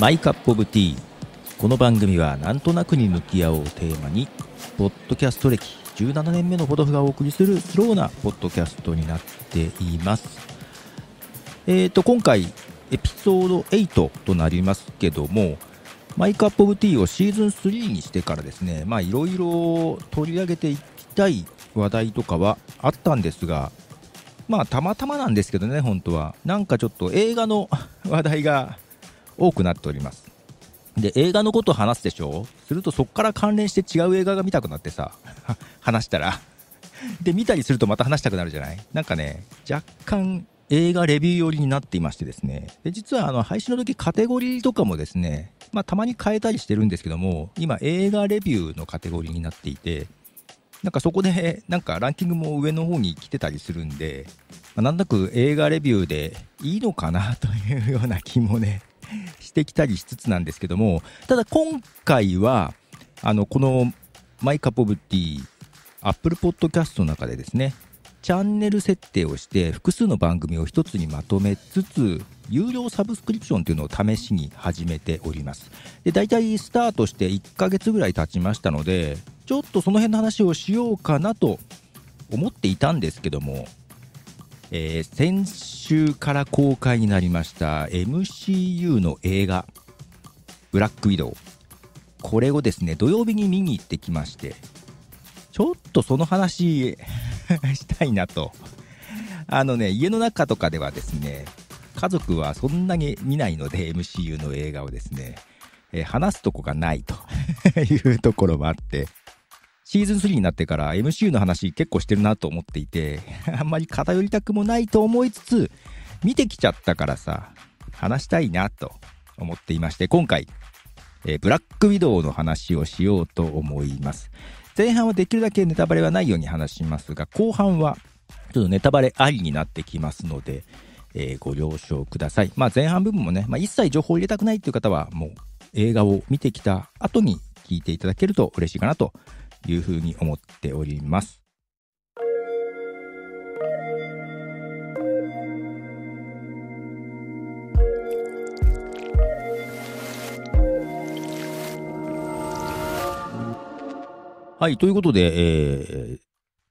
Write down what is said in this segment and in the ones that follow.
マイカップオブティーこの番組はなんとなくに向き合おうテーマにポッドキャスト歴17年目のポトフがお送りするスローなポッドキャストになっていますえっ、ー、と今回エピソード8となりますけどもマイクアップオブティーをシーズン3にしてからですねまあいろいろ取り上げていきたい話題とかはあったんですがまあたまたまなんですけどね本当はなんかちょっと映画の 話題が多くなっておりますで映画のことを話すでしょするとそこから関連して違う映画が見たくなってさ 話したらで見たりするとまた話したくなるじゃないなんかね若干映画レビュー寄りになっていましてですねで実はあの配信の時カテゴリーとかもですね、まあ、たまに変えたりしてるんですけども今映画レビューのカテゴリーになっていてなんかそこでなんかランキングも上の方に来てたりするんで、まあ、なんとなく映画レビューでいいのかなというような気もねしてきたりしつつなんですけども、ただ今回は、あの、このマイカポブティ、アップルポッドキャストの中でですね、チャンネル設定をして複数の番組を一つにまとめつつ有料サブスクリプションというのを試しに始めておりますで大体スタートして1ヶ月ぐらい経ちましたのでちょっとその辺の話をしようかなと思っていたんですけどもえー、先週から公開になりました MCU の映画「ブラックウィドウ」これをですね土曜日に見に行ってきましてちょっとその話 したいなとあのね家の中とかではですね家族はそんなに見ないので MCU の映画をですね、えー、話すとこがないというところもあってシーズン3になってから MCU の話結構してるなと思っていて、あんまり偏りたくもないと思いつつ、見てきちゃったからさ、話したいなと思っていまして、今回、えー、ブラックウィドウの話をしようと思います。前半はできるだけネタバレはないように話しますが、後半はちょっとネタバレありになってきますので、えー、ご了承ください。まあ、前半部分もね、まあ、一切情報を入れたくないっていう方は、もう映画を見てきた後に聞いていただけると嬉しいかなと思います。いうふうに思っております。はい、ということで、えー、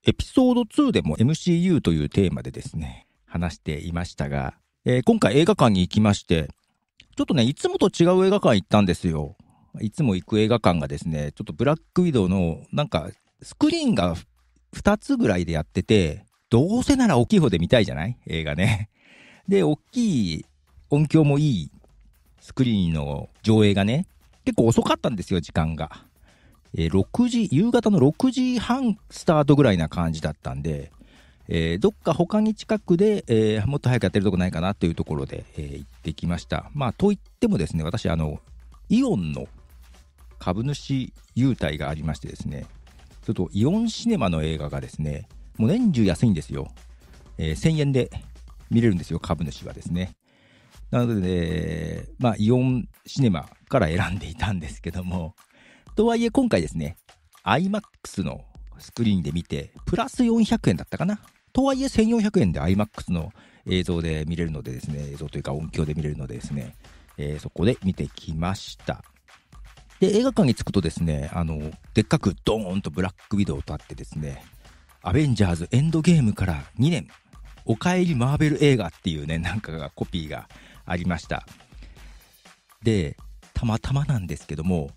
エピソード2でも MCU というテーマでですね、話していましたが、えー、今回映画館に行きまして、ちょっとね、いつもと違う映画館行ったんですよ。いつも行く映画館がですね、ちょっとブラックウィドウの、なんか、スクリーンが2つぐらいでやってて、どうせなら大きい方で見たいじゃない映画ね。で、大きい、音響もいいスクリーンの上映がね、結構遅かったんですよ、時間が。えー、6時、夕方の6時半スタートぐらいな感じだったんで、えー、どっか他に近くで、えー、もっと早くやってるとこないかなというところで、えー、行ってきました。まあ、といってもですね、私、あの、イオンの株主優待がありましてですね、ょっとイオンシネマの映画がですね、もう年中安いんですよ。えー、1000円で見れるんですよ、株主はですね。なので、ね、まあ、イオンシネマから選んでいたんですけども、とはいえ今回ですね、IMAX のスクリーンで見て、プラス400円だったかな。とはいえ1400円で IMAX の映像で見れるのでですね、映像というか音響で見れるのでですね、えー、そこで見てきました。で、映画館に着くとですね、あの、でっかくドーンとブラックウィドウとあってですね、アベンジャーズエンドゲームから2年、おかえりマーベル映画っていうね、なんかがコピーがありました。で、たまたまなんですけども、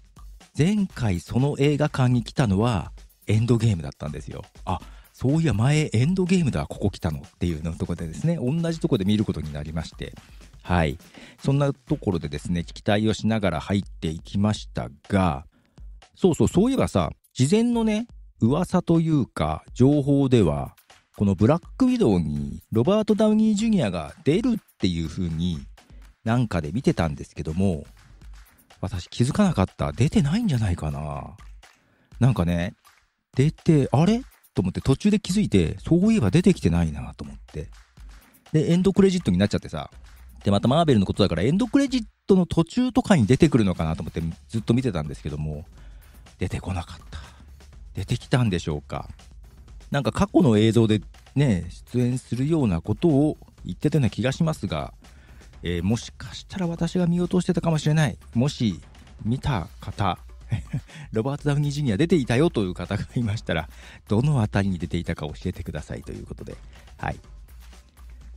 前回その映画館に来たのはエンドゲームだったんですよ。あ、そういや前エンドゲームだ、ここ来たのっていうのとこでですね、同じとこで見ることになりまして、はい、そんなところでですね期待をしながら入っていきましたがそうそうそういえばさ事前のね噂というか情報ではこのブラックウィドウにロバート・ダウニー・ジュニアが出るっていう風になんかで見てたんですけども私気づかなかった出てないんじゃないかななんかね出てあれと思って途中で気づいてそういえば出てきてないなと思ってでエンドクレジットになっちゃってさでまたマーベルのことだからエンドクレジットの途中とかに出てくるのかなと思ってずっと見てたんですけども出てこなかった出てきたんでしょうかなんか過去の映像でね出演するようなことを言ってたような気がしますが、えー、もしかしたら私が見落としてたかもしれないもし見た方 ロバート・ダウニー・ジュニア出ていたよという方がいましたらどの辺りに出ていたか教えてくださいということではい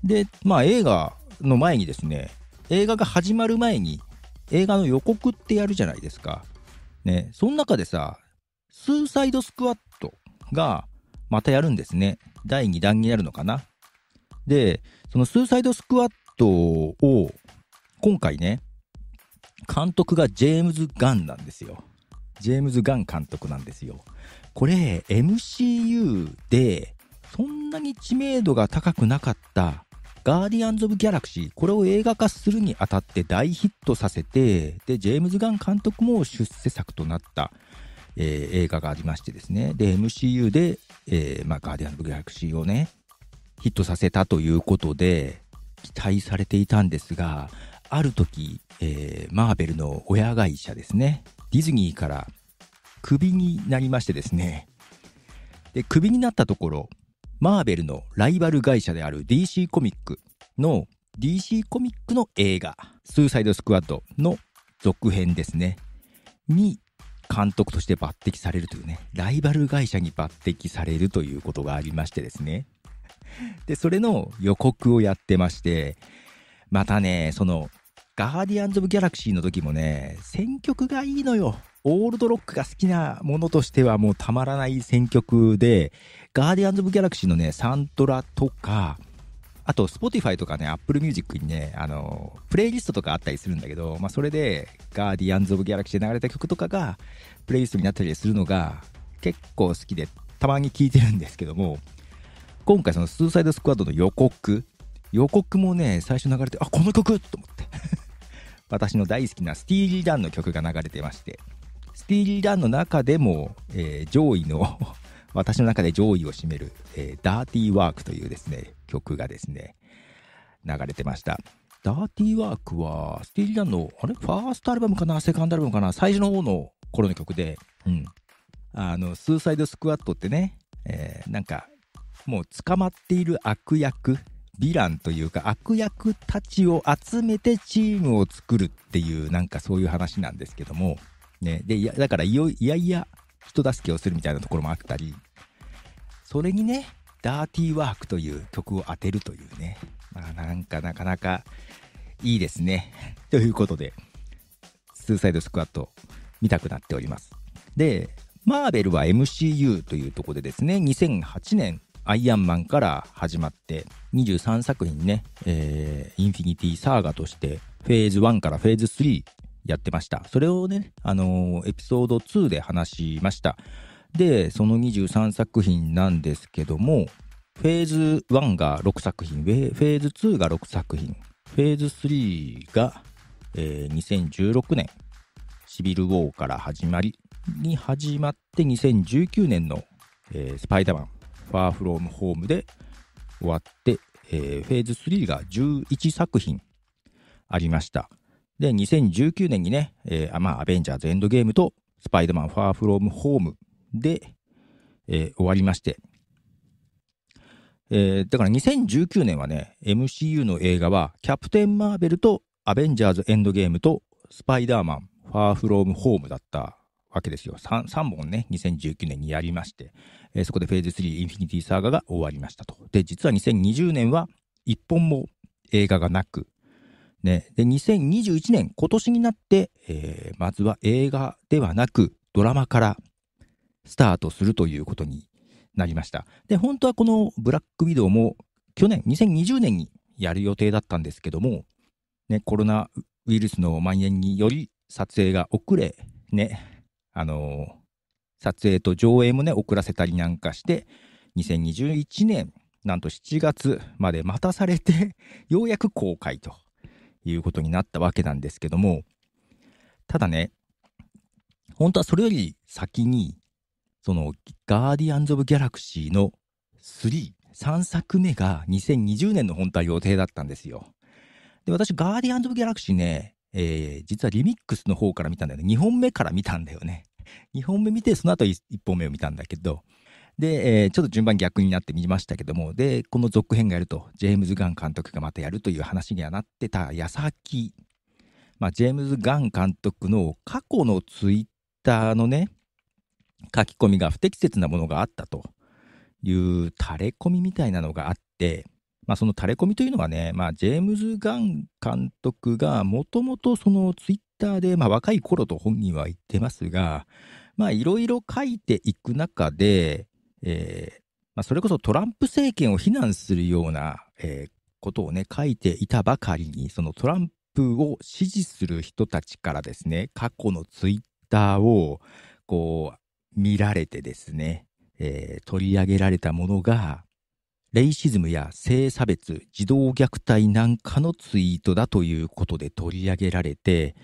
でまあ映画の前にですね、映画が始まる前に映画の予告ってやるじゃないですか。ね、その中でさ、スーサイドスクワットがまたやるんですね。第2弾になるのかな。で、そのスーサイドスクワットを今回ね、監督がジェームズ・ガンなんですよ。ジェームズ・ガン監督なんですよ。これ、MCU でそんなに知名度が高くなかったガーディアンズ・オブ・ギャラクシー、これを映画化するにあたって大ヒットさせて、で、ジェームズ・ガン監督も出世作となった、えー、映画がありましてですね、で、MCU で、えー、まあ、ガーディアンズ・オブ・ギャラクシーをね、ヒットさせたということで、期待されていたんですが、ある時、えー、マーベルの親会社ですね、ディズニーからクビになりましてですね、で、クビになったところ、マーベルのライバル会社である DC コミックの DC コミックの映画「スーサイド・スクワッド」の続編ですねに監督として抜擢されるというねライバル会社に抜擢されるということがありましてですねでそれの予告をやってましてまたねそのガーディアンズ・オブ・ギャラクシーの時もね選曲がいいのよオールドロックが好きなものとしてはもうたまらない選曲で、ガーディアンズ・オブ・ギャラクシーのね、サントラとか、あと、スポティファイとかね、アップルミュージックにね、あの、プレイリストとかあったりするんだけど、まあ、それで、ガーディアンズ・オブ・ギャラクシーで流れた曲とかが、プレイリストになったりするのが、結構好きで、たまに聴いてるんですけども、今回その、スーサイド・スクワッドの予告、予告もね、最初流れて、あ、この曲と思って 私の大好きなスティーリー・ダンの曲が流れてまして、スティーリーランの中でも、えー、上位の 私の中で上位を占める、えー、ダーティーワークというですね、曲がですね、流れてました。ダーティーワークは、スティーリーランの、あれファーストアルバムかなセカンドアルバムかな最初の方の頃の曲で、うん。あの、スーサイドスクワットってね、えー、なんか、もう捕まっている悪役、ヴィランというか悪役たちを集めてチームを作るっていうなんかそういう話なんですけども、ね、で、いや、だからいよ、いやいや、人助けをするみたいなところもあったり、それにね、ダーティーワークという曲を当てるというね、まあ、なんかなかなかいいですね。ということで、スーサイドスクワット見たくなっております。で、マーベルは MCU というとこでですね、2008年、アイアンマンから始まって、23作品ね、えー、インフィニティサーガとして、フェーズ1からフェーズ3やってました。それをね、あのー、エピソード2で話しました。で、その23作品なんですけども、フェーズ1が6作品、フェーズ2が6作品、フェーズ3が、えー、2016年、シビル・ウォーから始まり、に始まって2019年の、えー、スパイダーマン、ファー・フローム・ホームで終わって、えー、フェーズ3が11作品ありました。で、2019年にね、えー、まあ、アベンジャーズエンドゲームと、スパイダーマンファーフロームホームで、えー、終わりまして、えー、だから2019年はね、MCU の映画は、キャプテン・マーベルと、アベンジャーズエンドゲームと、スパイダーマン、ファーフロームホームだったわけですよ。3, 3本ね、2019年にやりまして、えー、そこでフェーズ3、インフィニティサーガが終わりましたと。で、実は2020年は1本も映画がなく、ね、で、2021年、今年になって、えー、まずは映画ではなく、ドラマからスタートするということになりました。で、本当はこのブラックウィドウも、去年、2020年にやる予定だったんですけども、ね、コロナウイルスの蔓延により撮影が遅れ、ね、あのー、撮影と上映もね、遅らせたりなんかして、2021年、なんと7月まで待たされてようやく公開ということになったわけなんですけども、ただね、本当はそれより先に、その、ガーディアンズ・オブ・ギャラクシーの3、3作目が2020年の本体予定だったんですよ。で、私、ガーディアンズ・オブ・ギャラクシーね、えー、実はリミックスの方から見たんだよね。2本目から見たんだよね。2本目見て、その後1本目を見たんだけど、で、えー、ちょっと順番逆になってみましたけども、で、この続編がやると、ジェームズ・ガン監督がまたやるという話にはなってた矢先、まあ、ジェームズ・ガン監督の過去のツイッターのね、書き込みが不適切なものがあったという垂れ込みみたいなのがあって、まあ、その垂れ込みというのはね、まあ、ジェームズ・ガン監督がもともとそのツイッターで、まあ、若い頃と本人は言ってますが、まあ、いろいろ書いていく中で、えーまあ、それこそトランプ政権を非難するような、えー、ことをね、書いていたばかりに、そのトランプを支持する人たちからですね、過去のツイッターを、こう、見られてですね、えー、取り上げられたものが、レイシズムや性差別、児童虐待なんかのツイートだということで取り上げられて、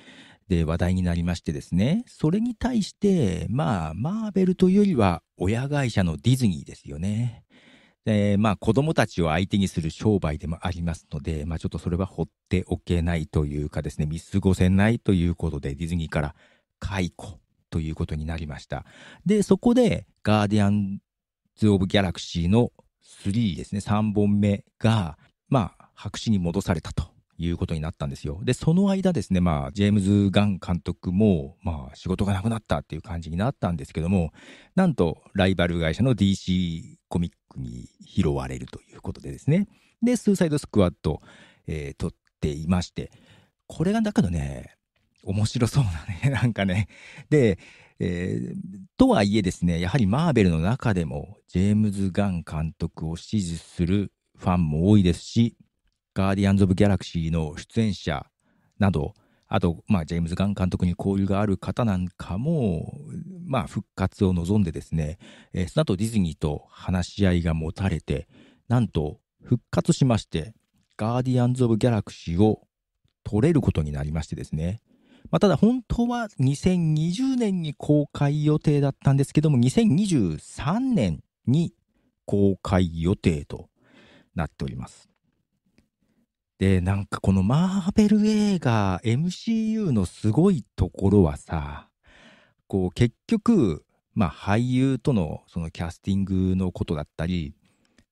で話題になりましてですね、それに対して、まあ、マーベルというよりは親会社のディズニーですよね。で、まあ、子供たちを相手にする商売でもありますので、まあ、ちょっとそれは放っておけないというかですね、見過ごせないということで、ディズニーから解雇ということになりました。で、そこで、ガーディアンズ・オブ・ギャラクシーの3ですね、3本目が、まあ、白紙に戻されたということになったんですよ。で、その間ですね、まあ、ジェームズ・ガン監督も、まあ、仕事がなくなったっていう感じになったんですけども、なんと、ライバル会社の DC コミックに拾われるということでですね。で、スーサイド・スクワット、えー、撮っていまして、これがだけどね、面白そうなね、なんかね。で、えー、とはいえですね、やはりマーベルの中でも、ジェームズ・ガン監督を支持するファンも多いですし、ガーディアンズ・オブ・ギャラクシーの出演者など、あと、まあ、ジェームズ・ガン監督に交流がある方なんかも、まあ、復活を望んでですね、えー、その後ディズニーと話し合いが持たれて、なんと復活しまして、ガーディアンズ・オブ・ギャラクシーを取れることになりましてですね、まあ、ただ本当は2020年に公開予定だったんですけども、2023年に公開予定となっております。で、なんかこのマーベル映画 MCU のすごいところはさ、こう結局、まあ俳優とのそのキャスティングのことだったり、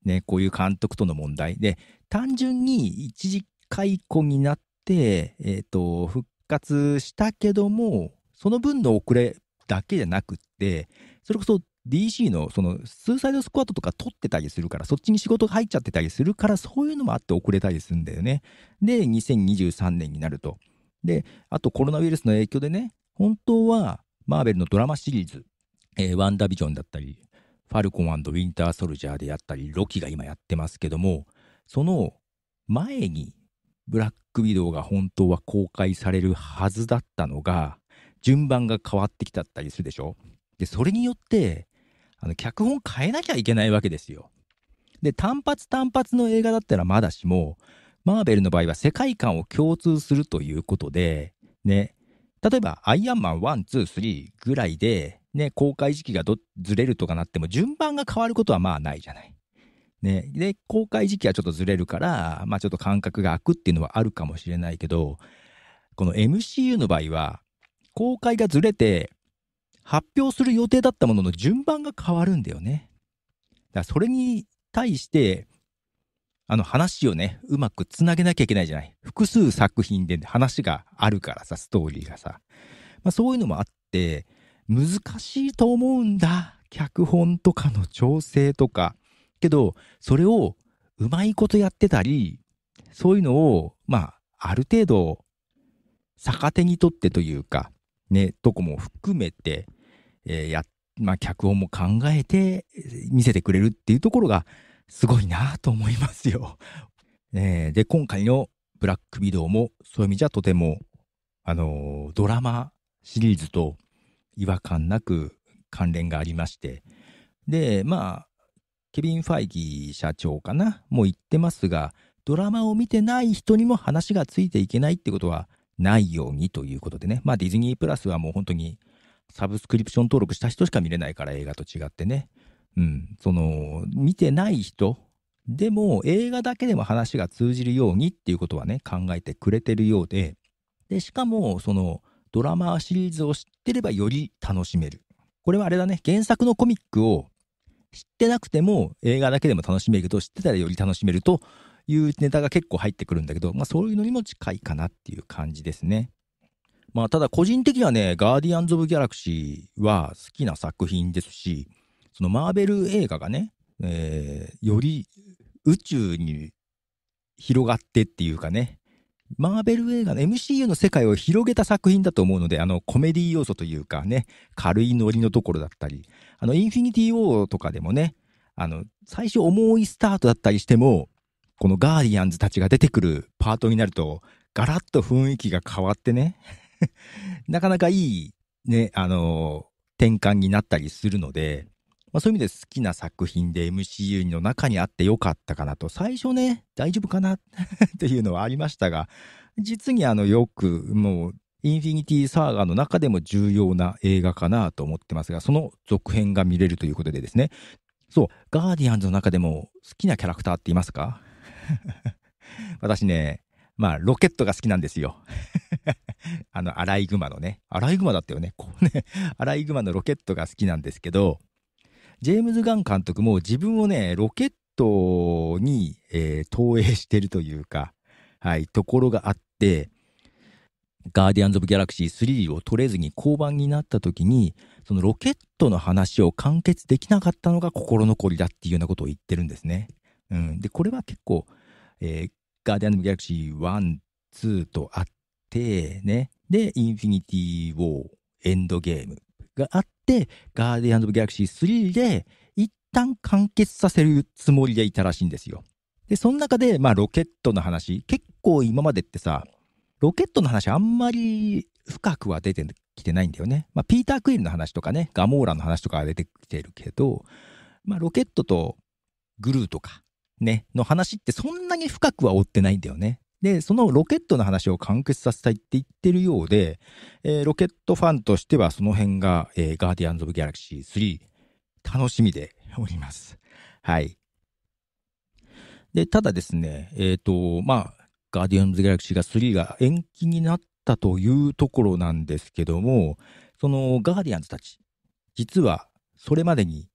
ね、こういう監督との問題で、単純に一時解雇になって、えっ、ー、と、復活したけども、その分の遅れだけじゃなくって、それこそ DC のそのスーサイドスクワットとか取ってたりするから、そっちに仕事が入っちゃってたりするから、そういうのもあって遅れたりするんだよね。で、2023年になると。で、あとコロナウイルスの影響でね、本当はマーベルのドラマシリーズ、えー、ワンダービジョンだったり、ファルコンウィンターソルジャーでやったり、ロキが今やってますけども、その前にブラックビドウが本当は公開されるはずだったのが、順番が変わってきたったりするでしょで、それによって、あの、脚本変えなきゃいけないわけですよ。で、単発単発の映画だったらまだしも、マーベルの場合は世界観を共通するということで、ね、例えば、アイアンマン1、2、3ぐらいで、ね、公開時期がずれるとかなっても、順番が変わることはまあないじゃない。ね、で、公開時期はちょっとずれるから、まあちょっと感覚が空くっていうのはあるかもしれないけど、この MCU の場合は、公開がずれて、発表する予定だったものの順番が変わるんだよね。だからそれに対して、あの話をね、うまくつなげなきゃいけないじゃない。複数作品で話があるからさ、ストーリーがさ。まあ、そういうのもあって、難しいと思うんだ。脚本とかの調整とか。けど、それをうまいことやってたり、そういうのを、まあ、ある程度、逆手にとってというか、ね、とこも含めて、えー、や、まあ、脚本も考えて見せてくれるっていうところがすごいなと思いますよ。えー、で、今回のブラックビドウもそういう意味じゃとても、あのー、ドラマシリーズと違和感なく関連がありまして、で、まあ、ケビン・ファイギー社長かなもう言ってますが、ドラマを見てない人にも話がついていけないってことはないようにということでね、まあディズニープラスはもう本当にサブスクリプション登録した人しか見れないから映画と違ってね。うん。その、見てない人でも映画だけでも話が通じるようにっていうことはね、考えてくれてるようで、で、しかも、その、ドラマシリーズを知ってればより楽しめる。これはあれだね、原作のコミックを知ってなくても映画だけでも楽しめるけど、知ってたらより楽しめるというネタが結構入ってくるんだけど、まあそういうのにも近いかなっていう感じですね。まあ、ただ個人的にはね、ガーディアンズ・オブ・ギャラクシーは好きな作品ですし、そのマーベル映画がね、えー、より宇宙に広がってっていうかね、マーベル映画の MCU の世界を広げた作品だと思うので、あの、コメディ要素というかね、軽いノリのところだったり、あの、インフィニティ・ウォーとかでもね、あの、最初重いスタートだったりしても、このガーディアンズたちが出てくるパートになると、ガラッと雰囲気が変わってね なかなかいい、ね、あのー、転換になったりするので、まあ、そういう意味で好きな作品で MCU の中にあってよかったかなと、最初ね、大丈夫かな っていうのはありましたが、実にあの、よく、もう、インフィニティサーガの中でも重要な映画かなと思ってますが、その続編が見れるということでですね、そう、ガーディアンズの中でも好きなキャラクターっていますか 私ね、まあ、ロケットが好きなんですよ。あの、アライグマのね。アライグマだったよね。こうね、アライグマのロケットが好きなんですけど、ジェームズ・ガン監督も自分をね、ロケットに、えー、投影してるというか、はい、ところがあって、ガーディアンズ・オブ・ギャラクシー3を取れずに降板になった時に、そのロケットの話を完結できなかったのが心残りだっていうようなことを言ってるんですね。うん。で、これは結構、えー、ガーディアンズ・ギャラクシー1、2とあって、ね。で、インフィニティ・ウォー、エンドゲームがあって、ガーディアンズ・ギャラクシー3で、一旦完結させるつもりでいたらしいんですよ。で、その中で、まあ、ロケットの話、結構今までってさ、ロケットの話あんまり深くは出てきてないんだよね。まあ、ピーター・クイーンの話とかね、ガモーラの話とかは出てきてるけど、まあ、ロケットとグルーとか、ね、の話ってそんなに深くは追ってないんだよね。で、そのロケットの話を完結させたいって言ってるようで、えー、ロケットファンとしてはその辺が、えー、ガーディアンズ・オブ・ギャラクシー3楽しみでおります。はい。で、ただですね、えっ、ー、と、まあ、ガーディアンズ・ギャラクシーが3が延期になったというところなんですけども、そのガーディアンズたち、実はそれまでに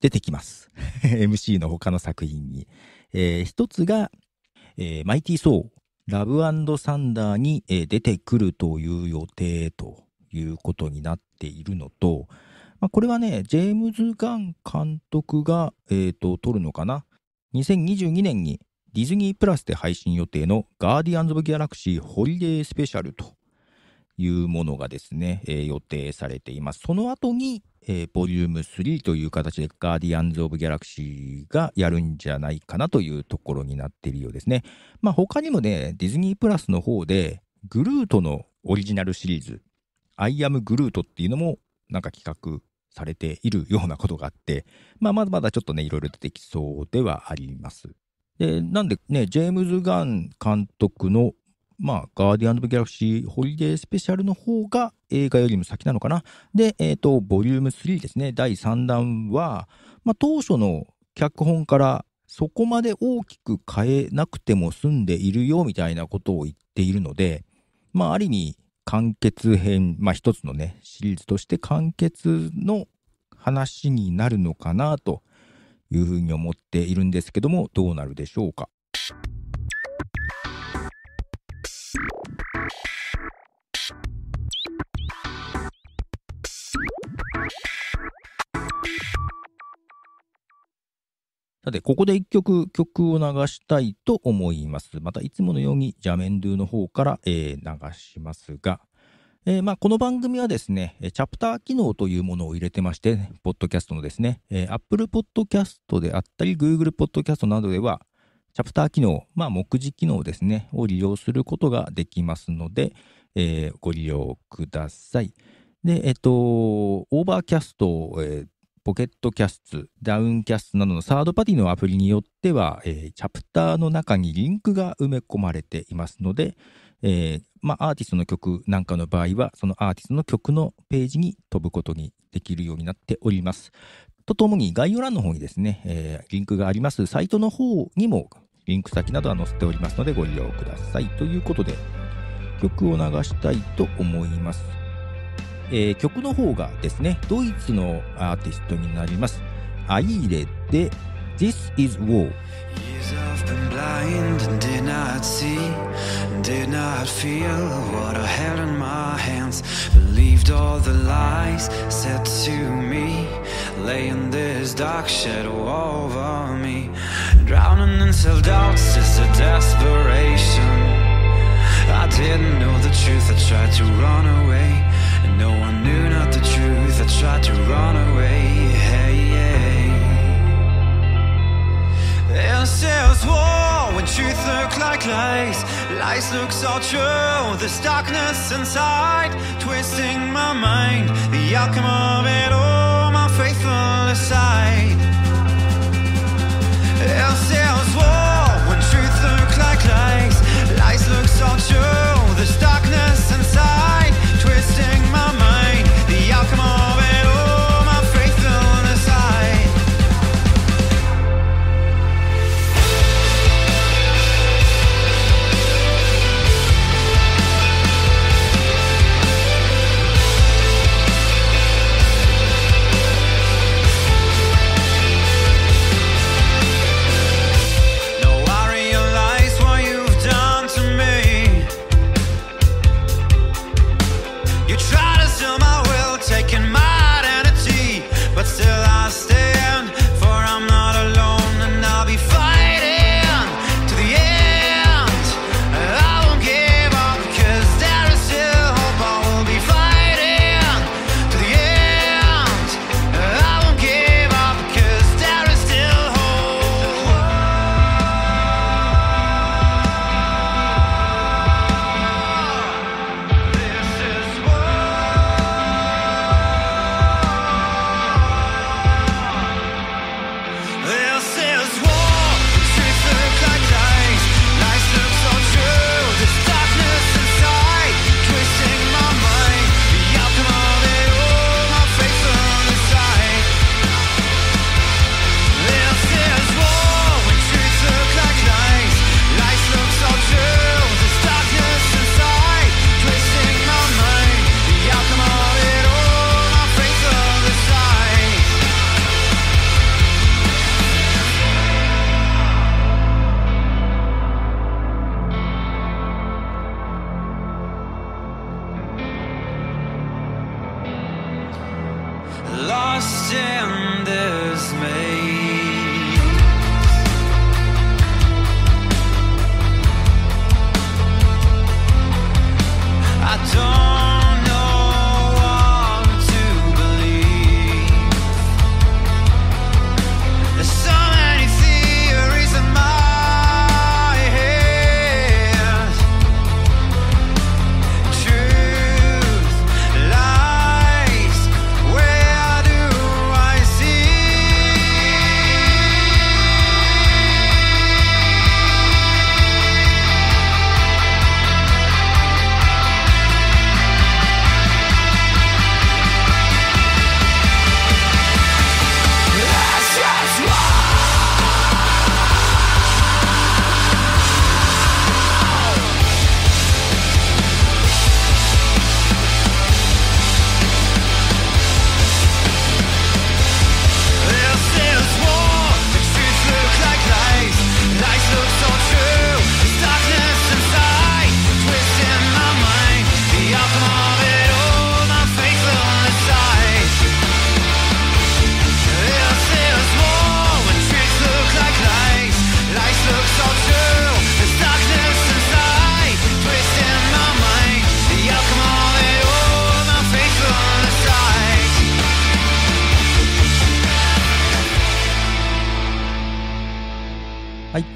出てきます。MC の他の作品に。えー、一つが、えー、マイティー・ソー、ラブサンダーに、えー、出てくるという予定ということになっているのと、まあ、これはね、ジェームズ・ガン監督が、えーと、撮るのかな。2022年にディズニープラスで配信予定のガーディアンズ・オブ・ギャラクシー・ホリデー・スペシャルというものがですね、えー、予定されています。その後に、えー、ボリューム3という形でガーディアンズ・オブ・ギャラクシーがやるんじゃないかなというところになっているようですね。まあ他にもね、ディズニープラスの方でグルートのオリジナルシリーズ、アイアム・グルートっていうのもなんか企画されているようなことがあって、まあまだまだちょっとね、いろいろ出てきそうではあります。で、なんでね、ジェームズ・ガン監督のまあ、ガーディアンド・ギャラクシーホリデースペシャルの方が映画よりも先なのかな。で、えっ、ー、と、ボリューム3ですね、第3弾は、まあ、当初の脚本からそこまで大きく変えなくても済んでいるよみたいなことを言っているので、まあ、ある意味、完結編、まあ、一つのね、シリーズとして完結の話になるのかなというふうに思っているんですけども、どうなるでしょうか。さて、ここで一曲曲を流したいと思います。またいつものようにジャメンドゥの方から、えー、流しますが、えーまあ、この番組はですね、チャプター機能というものを入れてまして、ポッドキャストのですね、えー、Apple Podcast であったり、Google Podcast などでは、チャプター機能、まあ、目次機能ですね、を利用することができますので、えー、ご利用ください。で、えっと、オーバーキャスト、えー、ポケットキャスト、ダウンキャストなどのサードパティのアプリによっては、えー、チャプターの中にリンクが埋め込まれていますので、えー、まあ、アーティストの曲なんかの場合は、そのアーティストの曲のページに飛ぶことにできるようになっております。とともに概要欄の方にですね、えー、リンクがありますサイトの方にもリンク先などは載せておりますのでご利用ください。ということで、曲を流したいと思います。えー、曲の方がですね、ドイツのアーティストになります。アイーレで This is War。been blind and did not see, did not feel what I h d in my hands. Believed all the lies said to me, laying this dark shadow over me. Drowning in self doubts is a desperation. I didn't know the truth, I tried to run away. No one knew not the truth, I tried to run away hey, hey. This is war when truth looks like lies Lies look so true, this darkness inside Twisting my mind, the outcome of it all My faithful aside This is war when truth looks like lies Lies look so true, this darkness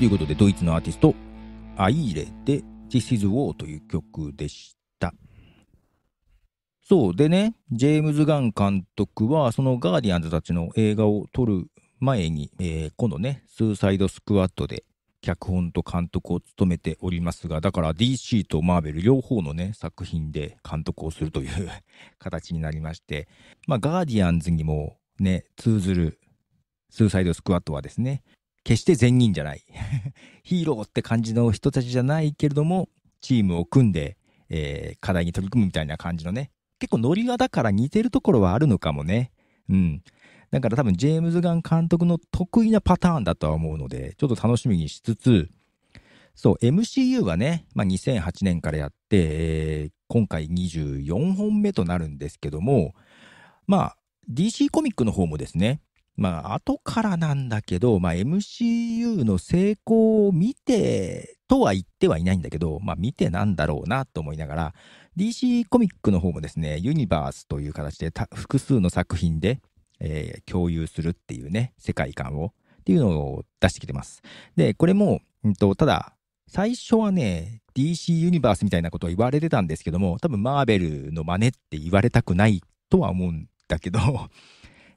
ということで、ドイツのアーティスト、アイーレで、This is War という曲でした。そうでね、ジェームズ・ガン監督は、そのガーディアンズたちの映画を撮る前に、えー、今度ね、スーサイド・スクワットで脚本と監督を務めておりますが、だから DC とマーベル両方のね、作品で監督をするという形になりまして、まあ、ガーディアンズにもね、通ずるスーサイド・スクワットはですね、決して善人じゃない ヒーローって感じの人たちじゃないけれどもチームを組んで、えー、課題に取り組むみたいな感じのね結構ノリがだから似てるところはあるのかもねうんだから多分ジェームズ・ガン監督の得意なパターンだとは思うのでちょっと楽しみにしつつそう MCU はね、まあ、2008年からやって、えー、今回24本目となるんですけどもまあ DC コミックの方もですねまあ、後からなんだけど、まあ、MCU の成功を見てとは言ってはいないんだけど、まあ、見てなんだろうなと思いながら、DC コミックの方もですね、ユニバースという形で複数の作品で、えー、共有するっていうね、世界観をっていうのを出してきてます。で、これも、うんと、ただ、最初はね、DC ユニバースみたいなことを言われてたんですけども、多分マーベルの真似って言われたくないとは思うんだけど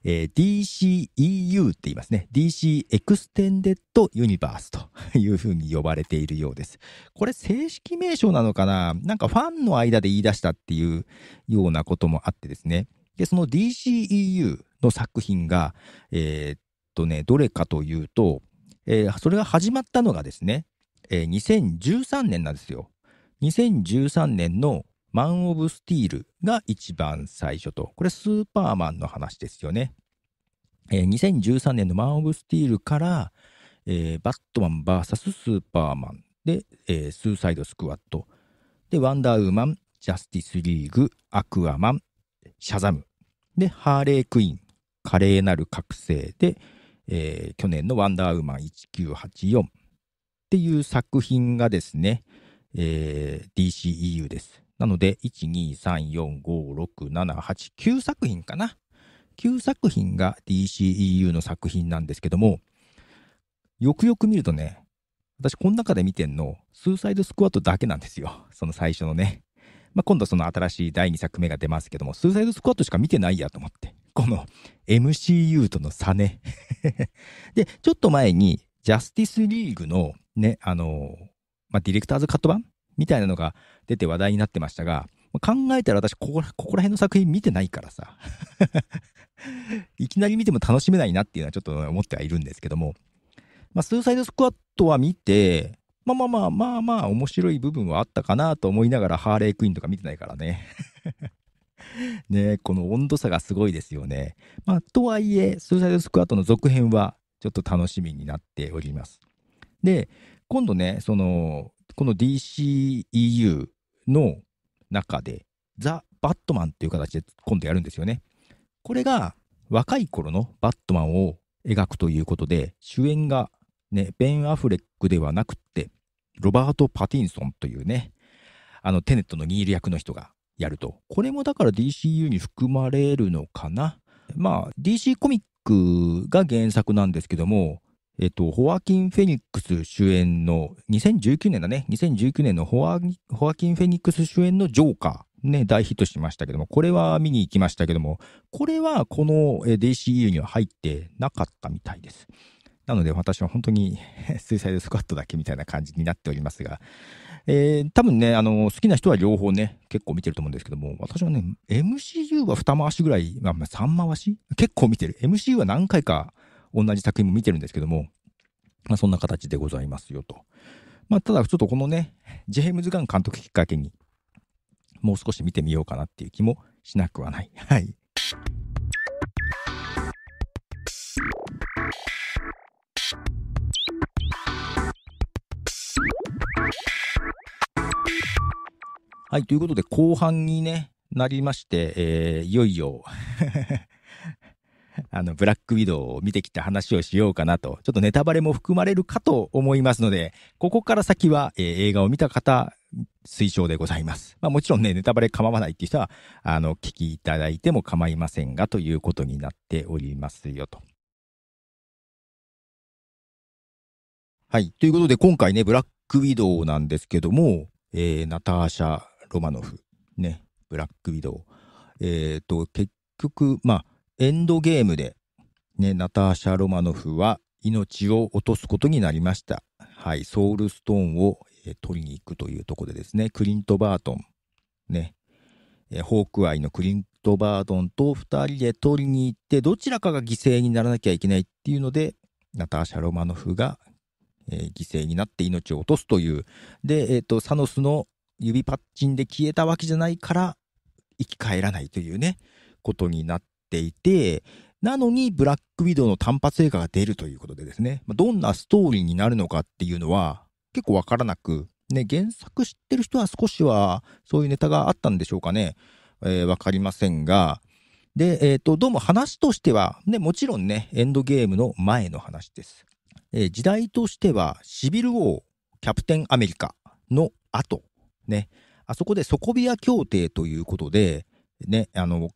えー、DCEU って言いますね。DC エクステンデッドユニバースというふうに呼ばれているようです。これ正式名称なのかななんかファンの間で言い出したっていうようなこともあってですね。で、その DCEU の作品が、えー、っとね、どれかというと、えー、それが始まったのがですね、えー、2013年なんですよ。2013年のマン・オブ・スティールが一番最初と、これスーパーマンの話ですよね。えー、2013年のマン・オブ・スティールから、えー、バットマン VS スーパーマンで、えー、スーサイド・スクワット、で、ワンダーウーマン、ジャスティス・リーグ、アクアマン、シャザム、で、ハーレー・クイーン、華麗なる覚醒で、えー、去年のワンダーウーマン1984っていう作品がですね、えー、DCEU です。なので、1,2,3,4,5,6,7,8,9作品かな。9作品が DCEU の作品なんですけども、よくよく見るとね、私この中で見てんの、スーサイドスクワットだけなんですよ。その最初のね。まあ、今度その新しい第2作目が出ますけども、スーサイドスクワットしか見てないやと思って。この MCU との差ね で、ちょっと前に、ジャスティスリーグのね、あのまあ、ディレクターズカット版みたいなのが出て話題になってましたが、考えたら私ここら、ここら辺の作品見てないからさ いきなり見ても楽しめないなっていうのはちょっと思ってはいるんですけども、まあ、スーサイドスクワットは見て、まあまあまあまあまあ面白い部分はあったかなと思いながらハーレークイーンとか見てないからね ねこの温度差がすごいですよね。まあ、とはいえ、スーサイドスクワットの続編はちょっと楽しみになっております。で、今度ね、その、この DCEU の中で、ザ・バットマンっていう形で今度やるんですよね。これが若い頃のバットマンを描くということで、主演がね、ベン・アフレックではなくって、ロバート・パティンソンというね、あのテネットのニール役の人がやると。これもだから DCU に含まれるのかな。まあ、DC コミックが原作なんですけども、えっと、ホワキン・フェニックス主演の、2019年だね、2019年のホワホワキン・フェニックス主演のジョーカー、ね、大ヒットしましたけども、これは見に行きましたけども、これはこの DCU には入ってなかったみたいです。なので私は本当にスイサイドスクワットだけみたいな感じになっておりますが、えー、多分ね、あの、好きな人は両方ね、結構見てると思うんですけども、私はね、MCU は二回しぐらい、まあ、三回し結構見てる。MCU は何回か同じ作品も見てるんですけども、まあ、そんな形でございますよと。まあ、ただちょっとこのね、ジェームズ・ガン監督きっかけに、もう少し見てみようかなっていう気もしなくはない。はい。はい、ということで後半にね、なりまして、えー、いよいよ あの、ブラックウィドウを見てきた話をしようかなと、ちょっとネタバレも含まれるかと思いますので、ここから先は、えー、映画を見た方、推奨でございます。まあもちろんね、ネタバレ構わないっていう人は、あの、聞きいただいても構いませんが、ということになっておりますよと。はい。ということで、今回ね、ブラックウィドウなんですけども、えー、ナターシャ・ロマノフ、ね、ブラックウィドウ。えっ、ー、と、結局、まあ、エンドゲームで、ね、ナターシャ・ロマノフは命を落とすことになりました。はい、ソウルストーンを、えー、取りに行くというところでですね、クリント・バートン、ね、えー、ホークアイのクリント・バートンと2人で取りに行って、どちらかが犠牲にならなきゃいけないっていうので、ナターシャ・ロマノフが、えー、犠牲になって命を落とすという。で、えっ、ー、と、サノスの指パッチンで消えたわけじゃないから、生き返らないというね、ことになっていて、なのにブラックウィドウの単発映画が出るということでですね、どんなストーリーになるのかっていうのは結構わからなく、ね、原作知ってる人は少しはそういうネタがあったんでしょうかね。わ、えー、かりませんが、で、えっ、ー、と、どうも話としては、ね、もちろんね、エンドゲームの前の話です。えー、時代としては、シビル王、キャプテンアメリカの後、ね、あそこで底部屋協定ということで、ね、あの、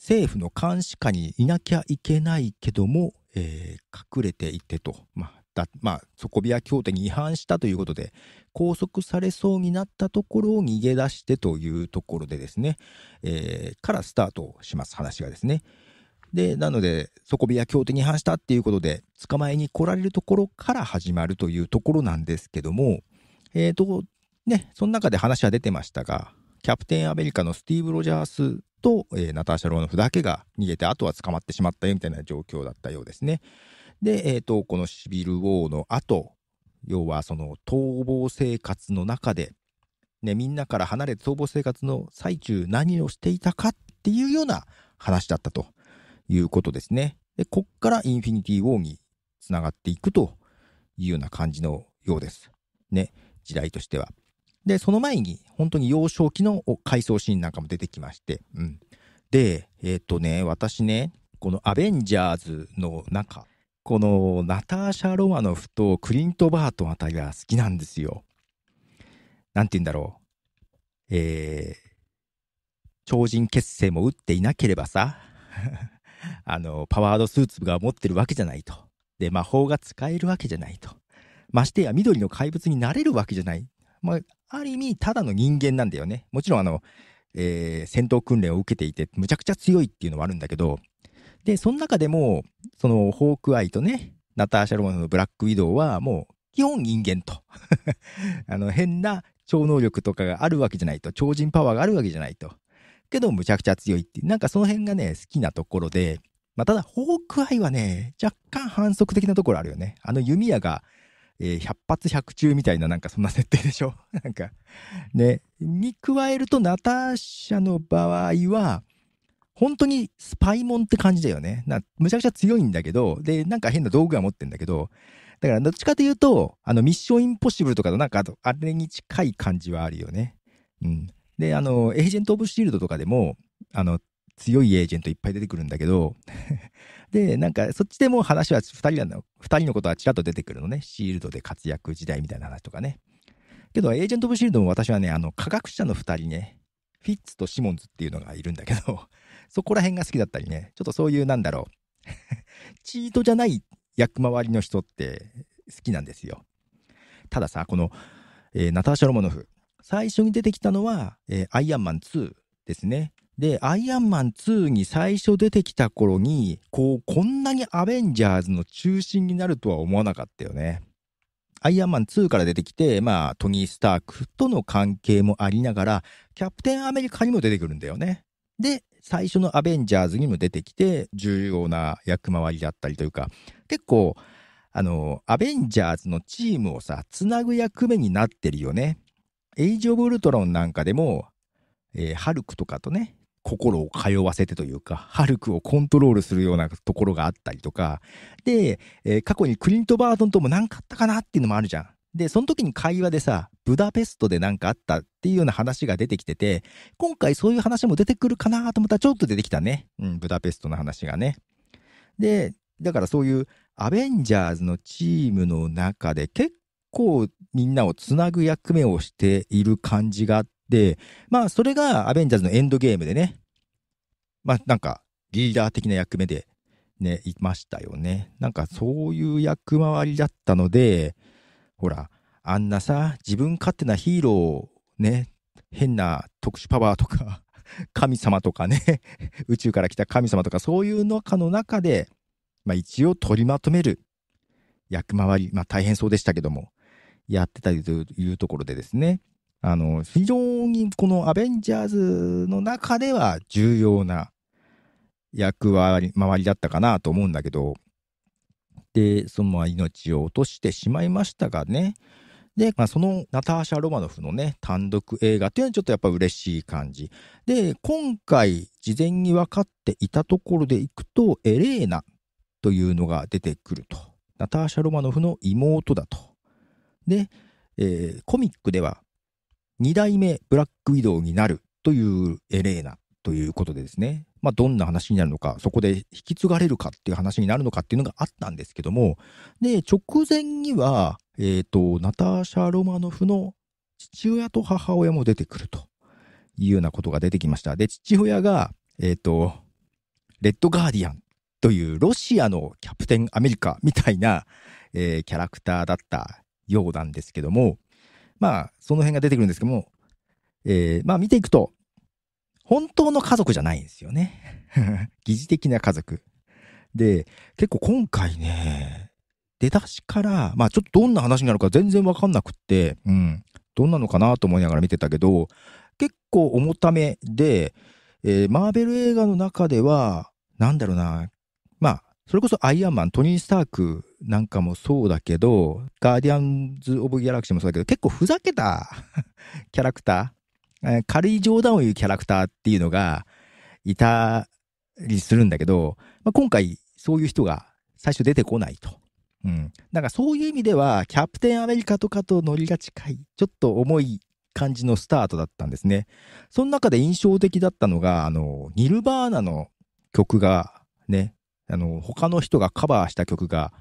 政府の監視下にいなきゃいけないけども、えー、隠れていてと、まあだまあ、底ビア協定に違反したということで拘束されそうになったところを逃げ出してというところでですね、えー、からスタートします話がですね。でなので底部屋協定に違反したっていうことで捕まえに来られるところから始まるというところなんですけどもえっ、ー、とねその中で話は出てましたがキャプテンアメリカのスティーブ・ロジャースと、えー、ナターシャ・ローノフだけが逃げて、あとは捕まってしまったよみたいな状況だったようですね。で、えっ、ー、と、このシビル・ウォーの後、要はその逃亡生活の中で、ね、みんなから離れて逃亡生活の最中何をしていたかっていうような話だったということですね。で、こっからインフィニティ・ウォーにつながっていくというような感じのようです。ね、時代としては。で、その前に、本当に幼少期の回想シーンなんかも出てきまして、うん。で、えっ、ー、とね、私ね、このアベンジャーズの中、このナターシャ・ロマノフとクリント・バートンあたりが好きなんですよ。なんて言うんだろう。えー、超人結成も打っていなければさ、あの、パワードスーツが持ってるわけじゃないと。で、魔法が使えるわけじゃないと。ましてや緑の怪物になれるわけじゃない。まあ、ある意味、ただの人間なんだよね。もちろん、あの、えー、戦闘訓練を受けていて、むちゃくちゃ強いっていうのはあるんだけど、で、その中でも、その、ホークアイとね、ナターシャ・ロマノのブラック・ウィドウは、もう、基本人間と。あの、変な超能力とかがあるわけじゃないと、超人パワーがあるわけじゃないと。けど、むちゃくちゃ強いっていう、なんかその辺がね、好きなところで、まあ、ただ、ホークアイはね、若干反則的なところあるよね。あの弓矢が、えー、100発100中みたいななんかそんな設定でしょ なんかねに加えるとナターシャの場合は本当にスパイモンって感じだよねなむちゃくちゃ強いんだけどでなんか変な道具は持ってんだけどだからどっちかというとあのミッションインポッシブルとかと、なんかあれに近い感じはあるよねうんであのエージェント・オブ・シールドとかでもあの強いエージェントいっぱい出てくるんだけど で、なんかそっちでも話は2人なの、2人のことはちらっと出てくるのね。シールドで活躍時代みたいな話とかね。けど、エージェント・オブ・シールドも私はね、あの、科学者の2人ね、フィッツとシモンズっていうのがいるんだけど、そこら辺が好きだったりね、ちょっとそういうなんだろう、チートじゃない役回りの人って好きなんですよ。たださ、この、えー、ナターシャ・ロマノフ、最初に出てきたのは、えー、アイアンマン2ですね。で、アイアンマン2に最初出てきた頃に、こう、こんなにアベンジャーズの中心になるとは思わなかったよね。アイアンマン2から出てきて、まあ、トニー・スタークとの関係もありながら、キャプテン・アメリカにも出てくるんだよね。で、最初のアベンジャーズにも出てきて、重要な役回りだったりというか、結構、あの、アベンジャーズのチームをさ、つなぐ役目になってるよね。エイジ・オブ・ウルトロンなんかでも、えー、ハルクとかとね、心を通わせてというか、ハルクをコントロールするようなところがあったりとか、で、えー、過去にクリント・バートンとも何かあったかなっていうのもあるじゃん。で、その時に会話でさ、ブダペストで何かあったっていうような話が出てきてて、今回そういう話も出てくるかなと思ったらちょっと出てきたね。うん、ブダペストの話がね。で、だからそういうアベンジャーズのチームの中で結構みんなをつなぐ役目をしている感じがあって、まあそれがアベンジャーズのエンドゲームでね、まあなんかリーダー的な役目でね、いましたよね。なんかそういう役回りだったので、ほら、あんなさ、自分勝手なヒーローをね、変な特殊パワーとか、神様とかね、宇宙から来た神様とか、そういう中の中で、まあ一応取りまとめる役回り、まあ大変そうでしたけども、やってたりというところでですね、あの、非常にこのアベンジャーズの中では重要な役割、周りだったかなと思うんだけど、で、そのまま命を落としてしまいましたがね。で、まあ、そのナターシャ・ロマノフのね、単独映画っていうのはちょっとやっぱ嬉しい感じ。で、今回事前に分かっていたところでいくと、エレーナというのが出てくると。ナターシャ・ロマノフの妹だと。で、えー、コミックでは2代目ブラックウィドウになるというエレーナということでですね、まあ、どんな話になるのか、そこで引き継がれるかっていう話になるのかっていうのがあったんですけども、で、直前には、えっ、ー、と、ナターシャ・ロマノフの父親と母親も出てくるというようなことが出てきました。で、父親が、えっ、ー、と、レッド・ガーディアンというロシアのキャプテン・アメリカみたいな、えー、キャラクターだったようなんですけども、まあ、その辺が出てくるんですけども、えー、まあ見ていくと、本当の家族じゃないんですよね。疑似的な家族。で、結構今回ね、出だしから、まあちょっとどんな話になるか全然わかんなくって、うん、どんなのかなと思いながら見てたけど、結構重ためで、えー、マーベル映画の中では、なんだろうな、それこそアイアンマン、トニー・スタークなんかもそうだけど、ガーディアンズ・オブ・ギャラクシーもそうだけど、結構ふざけた キャラクター、えー、軽い冗談を言うキャラクターっていうのがいたりするんだけど、まあ、今回そういう人が最初出てこないと。うん。だからそういう意味では、キャプテンアメリカとかとノリが近い、ちょっと重い感じのスタートだったんですね。その中で印象的だったのが、あの、ニルバーナの曲がね、あの、他の人がカバーした曲が